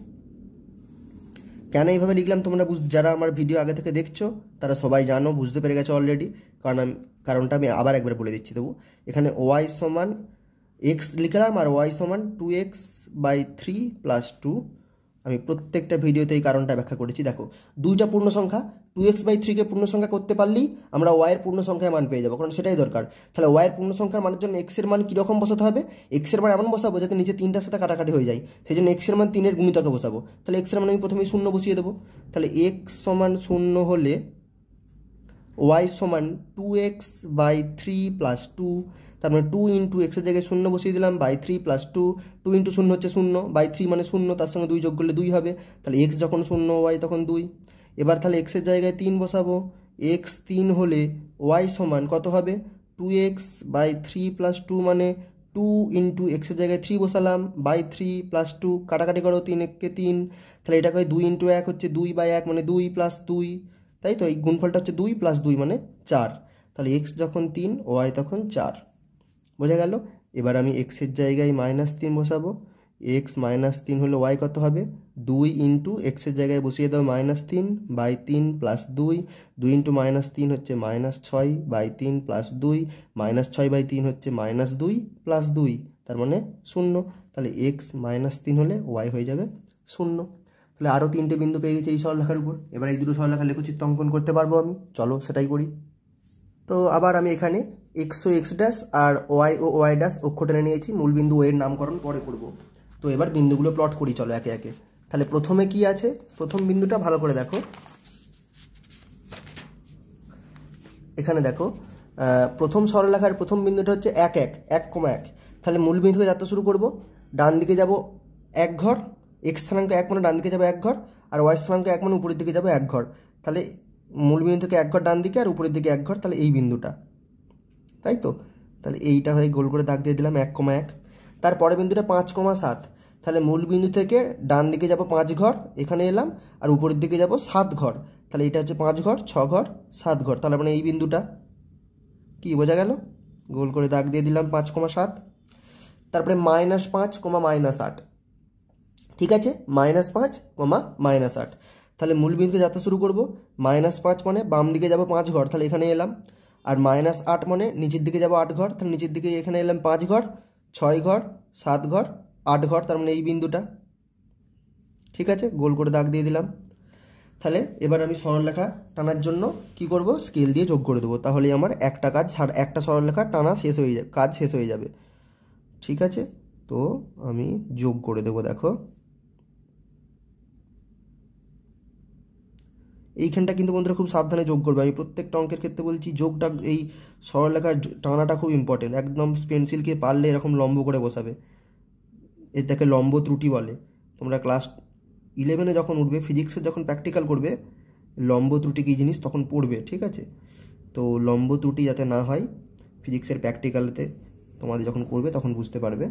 কেন এইভাবে লিখলাম তোমরা বুঝ যারা আমার ভিডিও আগে থেকে দেখছো তারা সবাই জানো বুঝতে পেরে গেছো অলরেডি কারণ আমি কারণটা আমি আবার একবার বলে দিচ্ছি দেবো এখানে ওয়াই সমান এক্স লিখলাম আর ওয়াই সমান two x by three plus two আমি প্রত্যেকটা ভিডিওতে এই কারণটা ব্যাখ্যা করেছি দেখো দুইটা পূর্ণ সংখ্যা টু এক্স বাই থ্রিকে পূর্ণ সংখ্যা করতে পারলেই আমরা ওয়াইয়ের পূর্ণ সংখ্যায় মান পেয়ে যাবো কারণ সেটাই দরকার তাহলে ওয়াইয়ের পূর্ণ সংখ্যার মানের জন্য এক্সের মান কীরকম বসাতে হবে এক্সের মান এমন বসাবো যাতে নিচে তিনটার সাথে কাটাকাটি হয়ে যায় সেই জন্য এক্সের মান তিনের গুণিতকে বসাবো তাহলে এক্সের মান আমি প্রথমেই শূন্য বসিয়ে দেবো তাহলে এক্স সমান শূন্য হলে ওয়াই সমান two x by three plus two তার মানে টু ইন্টু এক্সের জায়গায় শূন্য বসিয়ে দিলাম by three plus two two into শূন্য হচ্ছে শূন্য বাই থ্রি মানে শূন্য তার সঙ্গে দুই যোগ করলে দুই হবে তাহলে এক্স যখন শূন্য ওয়াই তখন দুই এবার তাহলে এক্সের জায়গায় তিন বসাবো এক্স তিন হলে ওয়াই সমান কত হবে two x by three plus two মানে টু ইন্টু এক্সের জায়গায় থ্রি বসালাম বাই থ্রি প্লাস টু কাটাকাটি করো তিন এককে তিন তাহলে এটাকে দুই ইন্টু এক হচ্ছে দুই বাই এক মানে দুই প্লাস দুই তাই তো এই গুণফলটা হচ্ছে দুই প্লাস দুই মানে চার তাহলে এক্স যখন তিন ওয়াই তখন চার বোঝা গেল এবার আমি এক্সের জায়গায় মাইনাস তিন বসাবো এক্স মাইনাস তিন হলে ওয়াই কত হবে দুই ইন্টু এক্সের জায়গায় বসিয়ে দাও মাইনাস তিন বাই তিন প্লাস দুই দুই ইন্টু মাইনাস তিন হচ্ছে মাইনাস ছয় বাই তিন প্লাস দুই মাইনাস ছয় বাই তিন হচ্ছে মাইনাস দুই প্লাস দুই তার মানে শূন্য তাহলে এক্স মাইনাস তিন হলে ওয়াই হয়ে যাবে শূন্য তাহলে আরও তিনটে বিন্দু পেয়ে গেছে এই সরলরেখার উপর এবার এই দুটো সরলরেখা লেখচিত্র অঙ্কন করতে পারবো আমি চলো সেটাই করি তো আবার আমি এখানে এক্স ও এক্স ড্যাশ আর ওয়াই ও ওয়াই ড্যাশ অক্ষ টেনে নিয়েছি বিন্দু ওয়ের নামকরণ পরে করব তো এবার বিন্দুগুলো প্লট করি চলো একে একে তাহলে প্রথমে কি আছে প্রথম বিন্দুটা ভালো করে দেখো এখানে দেখো প্রথম সরলরেখার প্রথম বিন্দুটা হচ্ছে এক এক এক কমা এক তাহলে মূল বিন্দু থেকে যাত্রা শুরু করব ডান দিকে যাব এক ঘর এক্স স্থানাঙ্ক এক মানে ডান দিকে যাবো এক ঘর আর ওয়াই স্থানাঙ্ক এক মানে উপরের দিকে যাবো এক ঘর তাহলে মূল বিন্দু থেকে এক ঘর ডান দিকে আর উপরের দিকে এক ঘর তাহলে এই বিন্দুটা তাই তো তাহলে এইটা হয়ে গোল করে দাগ দিয়ে দিলাম এক কমা এক তারপরে বিন্দুটা পাঁচ কমা সাত তাহলে মূল বিন্দু থেকে ডান দিকে যাব পাঁচ ঘর এখানে এলাম আর উপরের দিকে যাব সাত ঘর তাহলে এটা হচ্ছে পাঁচ ঘর ছ ঘর সাত ঘর তাহলে মানে এই বিন্দুটা কি বোঝা গেল গোল করে দাগ দিয়ে দিলাম পাঁচ কমা সাত তারপরে মাইনাস পাঁচ কমা মাইনাস আট ঠিক আছে মাইনাস পাঁচ কমা মাইনাস আট তাহলে মূল বিন্দুতে যাত্রা শুরু করব মাইনাস পাঁচ মানে বাম দিকে যাব পাঁচ ঘর তাহলে এখানে এলাম আর মাইনাস আট মানে নিচের দিকে যাবো আট ঘর তাহলে নিচের দিকে এখানে এলাম পাঁচ ঘর ছয় ঘর সাত ঘর আট ঘর তার মানে এই বিন্দুটা ঠিক আছে গোল করে দাগ দিয়ে দিলাম তাহলে এবার আমি সরলরেখা টানার জন্য কি করব স্কেল দিয়ে যোগ করে দেবো তাহলে আমার একটা কাজ একটা সরলরেখা টানা শেষ হয়ে যাবে কাজ শেষ হয়ে যাবে ঠিক আছে তো আমি যোগ করে দেবো দেখো এইখানটা কিন্তু বন্ধুরা খুব সাবধানে যোগ করবে আমি প্রত্যেকটা অঙ্কের ক্ষেত্রে বলছি যোগটা এই সরলেখার টানাটা খুব ইম্পর্টেন্ট একদম পেন্সিলকে পারলে এরকম লম্ব করে বসাবে এটাকে লম্ব ত্রুটি বলে তোমরা ক্লাস ইলেভেনে যখন উঠবে ফিজিক্সে যখন প্র্যাকটিক্যাল করবে লম্ব ত্রুটি কী জিনিস তখন পড়বে ঠিক আছে তো লম্ব ত্রুটি যাতে না হয় ফিজিক্সের প্র্যাকটিক্যালতে তোমাদের যখন করবে তখন বুঝতে পারবে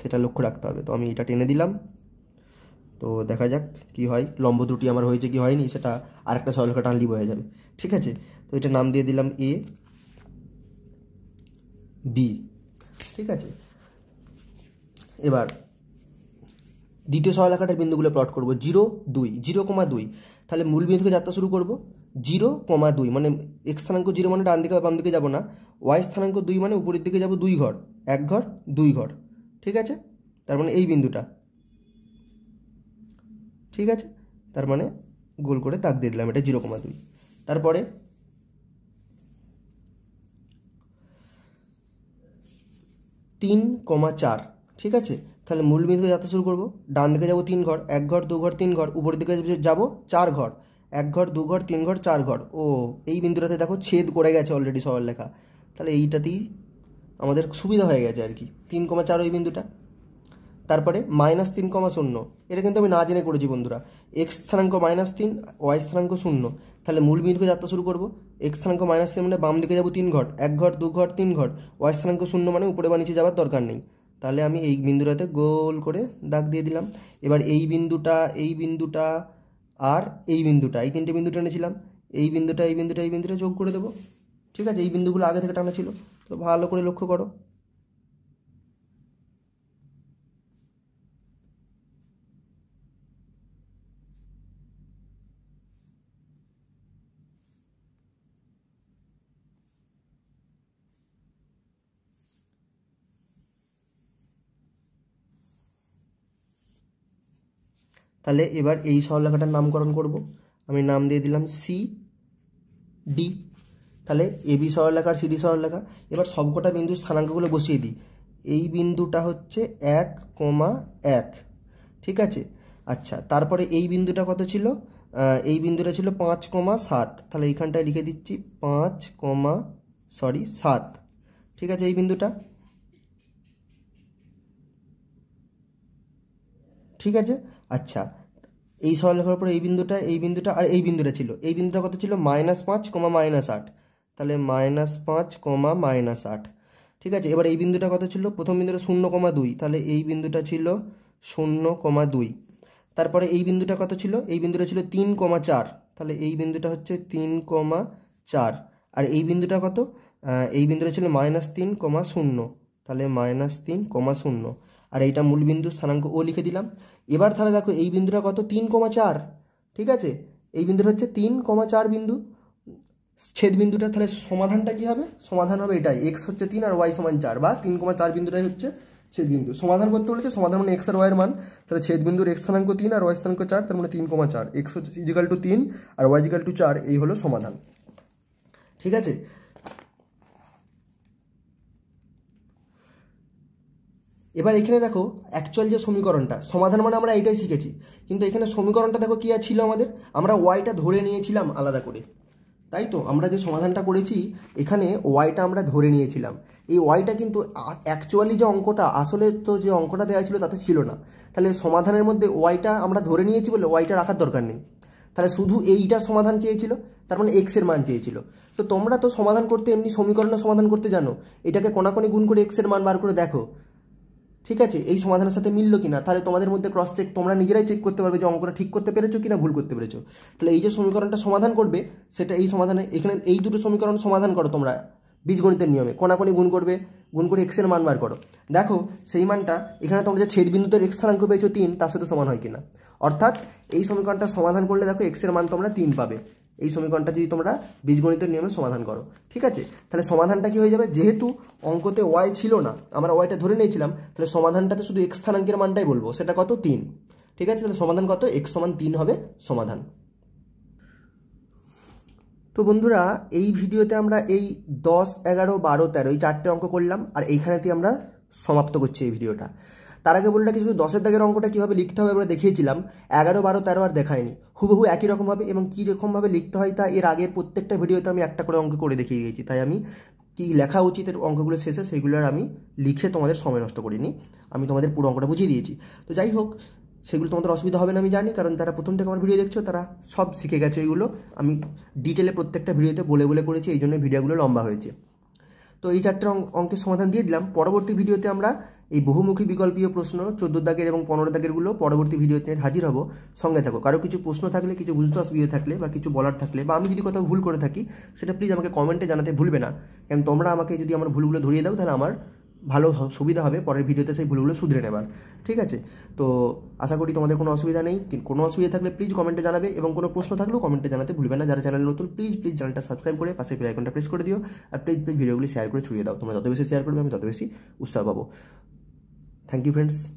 সেটা লক্ষ্য রাখতে হবে তো আমি এটা টেনে দিলাম তো দেখা যাক কি হয় লম্ব দুটি আমার হয়েছে কি হয়নি সেটা আরেকটা সরলরেখা টানলি বোঝা যাবে ঠিক আছে তো এটা নাম দিয়ে দিলাম এ বি ঠিক আছে এবার দ্বিতীয় সরলরেখাটার বিন্দুগুলো প্লট করব জিরো দুই জিরো কমা দুই তাহলে মূল বিন্দু থেকে যাত্রা শুরু করব জিরো কমা দুই মানে এক স্থানাঙ্ক জিরো মানে ডান দিকে বা বাম দিকে যাবো না ওয়াই স্থানাঙ্ক দুই মানে উপরের দিকে যাব দুই ঘর এক ঘর দুই ঘর ঠিক আছে তার মানে এই বিন্দুটা ঠিক আছে তার মানে গোল করে দাগ দিয়ে দিলাম এটা জিরো কমা দুই তারপরে তিন কমা চার ঠিক আছে তাহলে মূলবিন্দু থেকে যাত্রা শুরু করব ডান দিকে যাবো তিন ঘর এক ঘর দু ঘর তিন ঘর উপরের দিকে যাবো চার ঘর এক ঘর দু ঘর তিন ঘর চার ঘর ও এই বিন্দুটাতে দেখো ছেদ করে গেছে অলরেডি সবার লেখা তাহলে এইটাতেই আমাদের সুবিধা হয়ে গেছে আর কি তিন কমা চার ওই বিন্দুটা তারপরে মাইনাস তিন কমা শূন্য এটা কিন্তু আমি না জেনে করেছি বন্ধুরা এক্স স্থানাঙ্ক মাইনাস তিন ওয়াই স্থানাঙ্ক শূন্য তাহলে মূল বিন্দুকে যাত্রা শুরু করবো এক্স স্থানাঙ্ক মাইনাস তিন মানে বাম দিকে যাবো তিন ঘট এক ঘর দু ঘর তিন ঘর ওয়াই স্থানাঙ্ক শূন্য মানে উপরে বা নিচে যাওয়ার দরকার নেই তাহলে আমি এই বিন্দুটাতে গোল করে দাগ দিয়ে দিলাম এবার এই বিন্দুটা এই বিন্দুটা আর এই বিন্দুটা এই তিনটে বিন্দু এনেছিলাম এই বিন্দুটা এই বিন্দুটা এই বিন্দুটা যোগ করে দেবো ঠিক আছে এই বিন্দুগুলো আগে থেকে টানা ছিল তো ভালো করে লক্ষ্য করো তাহলে এবার এই সরলরেখাটার নামকরণ করব আমি নাম দিয়ে দিলাম সি ডি তাহলে এ সরলরেখা আর সিডি সরলরেখা এবার সবকটা বিন্দু স্থানাঙ্কগুলো বসিয়ে দিই এই বিন্দুটা হচ্ছে এক কমা এক ঠিক আছে আচ্ছা তারপরে এই বিন্দুটা কত ছিল এই বিন্দুটা ছিল পাঁচ কমা সাত তাহলে এইখানটায় লিখে দিচ্ছি পাঁচ কমা সরি সাত ঠিক আছে এই বিন্দুটা ঠিক আছে আচ্ছা এই সরল লেখার পরে এই বিন্দুটা এই বিন্দুটা আর এই বিন্দুটা ছিল এই বিন্দুটা কত ছিল মাইনাস পাঁচ কমা মাইনাস আট তাহলে মাইনাস পাঁচ কমা মাইনাস আট ঠিক আছে এবার এই বিন্দুটা কত ছিল প্রথম বিন্দুটা শূন্য কমা দুই তাহলে এই বিন্দুটা ছিল শূন্য কমা দুই তারপরে এই বিন্দুটা কত ছিল এই বিন্দুটা ছিল তিন কমা চার তাহলে এই বিন্দুটা হচ্ছে তিন কমা চার আর এই বিন্দুটা কত এই বিন্দুটা ছিল মাইনাস তিন কমা শূন্য তাহলে মাইনাস তিন কমা শূন্য আর এইটা মূলবিন্দু স্থানাঙ্ক ও লিখে দিলাম এবার তাহলে দেখো এই বিন্দুটা কত তিন কমা চার ঠিক আছে এই বিন্দুটা হচ্ছে তিন কমা চার বিন্দু ছেদ বিন্দুটা তাহলে সমাধানটা কী হবে সমাধান হবে এটাই এক্স হচ্ছে তিন আর ওয়াই সমান চার বা তিন কমা চার বিন্দুটাই হচ্ছে ছেদ বিন্দু সমাধান করতে বলেছে সমাধান মানে এক্স আর ওয়াইয়ের মান তাহলে ছেদ বিন্দুর এক্স স্থানাঙ্ক তিন আর ওয়াই স্থানাঙ্ক চার তার মানে তিন কমা চার এক্স হচ্ছে ইজিকাল টু তিন আর ওয়াই ইজিকাল টু চার এই হলো সমাধান ঠিক আছে এবার এখানে দেখো অ্যাকচুয়াল যে সমীকরণটা সমাধান মানে আমরা এইটাই শিখেছি কিন্তু এখানে সমীকরণটা দেখো কী ছিল আমাদের আমরা ওয়াইটা ধরে নিয়েছিলাম আলাদা করে তাই তো আমরা যে সমাধানটা করেছি এখানে ওয়াইটা আমরা ধরে নিয়েছিলাম এই ওয়াইটা কিন্তু অ্যাকচুয়ালি যে অঙ্কটা আসলে তো যে অঙ্কটা দেওয়া ছিল তাতে ছিল না তাহলে সমাধানের মধ্যে ওয়াইটা আমরা ধরে নিয়েছি বলে ওয়াইটা রাখার দরকার নেই তাহলে শুধু এইটার সমাধান চেয়েছিল তার মানে এক্সের মান চেয়েছিল তো তোমরা তো সমাধান করতে এমনি সমীকরণের সমাধান করতে জানো এটাকে কোনাকোনি গুণ করে এক্সের মান বার করে দেখো ঠিক আছে এই সমাধানের সাথে মিললো কিনা তাহলে তোমাদের মধ্যে ক্রস চেক তোমরা নিজেরাই চেক করতে পারবে যে অঙ্কটা ঠিক করতে পেরেছো কিনা ভুল করতে পেরেছো তাহলে এই যে সমীকরণটা সমাধান করবে সেটা এই সমাধানে এখানে এই দুটো সমীকরণ সমাধান করো তোমরা বীজগণিতের নিয়মে কোনাকোনি গুণ করবে গুণ করে এক্সের মান বার করো দেখো সেই মানটা এখানে তোমরা যে ছেদ বিন্দুতে এক্স স্থানাঙ্ক পেয়েছো তিন তার সাথে সমান হয় কিনা অর্থাৎ এই সমীকরণটা সমাধান করলে দেখো এক্সের মান তোমরা তিন পাবে এই সমীকরণটা যদি তোমরা বীজগণিত নিয়মে সমাধান করো ঠিক আছে তাহলে সমাধানটা কি হয়ে যাবে যেহেতু অঙ্কতে ওয়াই ছিল না আমরা ওয়াইটা ধরে নিয়েছিলাম তাহলে সমাধানটাতে শুধু এক্স স্থানাঙ্কের মানটাই বলবো সেটা কত তিন ঠিক আছে তাহলে সমাধান কত এক্স সমান তিন হবে সমাধান তো বন্ধুরা এই ভিডিওতে আমরা এই দশ এগারো বারো তেরো এই চারটে অঙ্ক করলাম আর এইখানেতেই আমরা সমাপ্ত করছি এই ভিডিওটা তার আগে বলে রাখি শুধু দশের দাগের অঙ্কটা কীভাবে লিখতে হবে আমরা দেখিয়েছিলাম এগারো বারো তেরো আর দেখায়নি হুবহু একই রকমভাবে এবং কী রকমভাবে লিখতে হয় তা এর আগের প্রত্যেকটা ভিডিওতে আমি একটা করে অঙ্ক করে দেখিয়ে দিয়েছি তাই আমি কি লেখা উচিত এর অঙ্কগুলো শেষে সেগুলোর আমি লিখে তোমাদের সময় নষ্ট করিনি আমি তোমাদের পুরো অঙ্কটা বুঝিয়ে দিয়েছি তো যাই হোক সেগুলো তোমাদের অসুবিধা হবে না আমি জানি কারণ তারা প্রথম থেকে আমার ভিডিও দেখছো তারা সব শিখে গেছে এগুলো আমি ডিটেলে প্রত্যেকটা ভিডিওতে বলে বলে করেছি এই জন্য ভিডিওগুলো লম্বা হয়েছে তো এই চারটে অঙ্কের সমাধান দিয়ে দিলাম পরবর্তী ভিডিওতে আমরা এই বহুমুখী বিকল্পীয় প্রশ্ন চোদ্দো দাগের এবং পনেরো দাগেরগুলো পরবর্তী ভিডিওতে হাজির হব সঙ্গে থাকো কারো কিছু প্রশ্ন থাকলে কিছু বুঝতে অসুবিধা থাকলে বা কিছু বলার থাকলে বা আমি যদি কোথাও ভুল করে থাকি সেটা প্লিজ আমাকে কমেন্টে জানাতে ভুলবে না কারণ তোমরা আমাকে যদি আমার ভুলগুলো ধরিয়ে দাও তাহলে আমার ভালো সুবিধা হবে পরের ভিডিওতে সেই ভুলগুলো শুধরে নেবার ঠিক আছে তো আশা করি তোমাদের কোনো অসুবিধা নেই কোনো অসুবিধা থাকলে প্লিজ কমেন্টে জানাবে এবং কোনো প্রশ্ন থাকলেও কমেন্টে জানাতে ভুলবে না যারা চ্যানেল নতুন প্লিজ প্লিজ চ্যানেলটা সাবস্ক্রাইব করে পাশে ফেলে আইকনটা প্রেস করে দিও আর প্লিজ প্লিজ ভিডিওগুলি শেয়ার করে ছড়িয়ে দাও তোমরা যত বেশি শেয়ার করবে আমি তত বেশি উৎসাহ পাবো thank you friends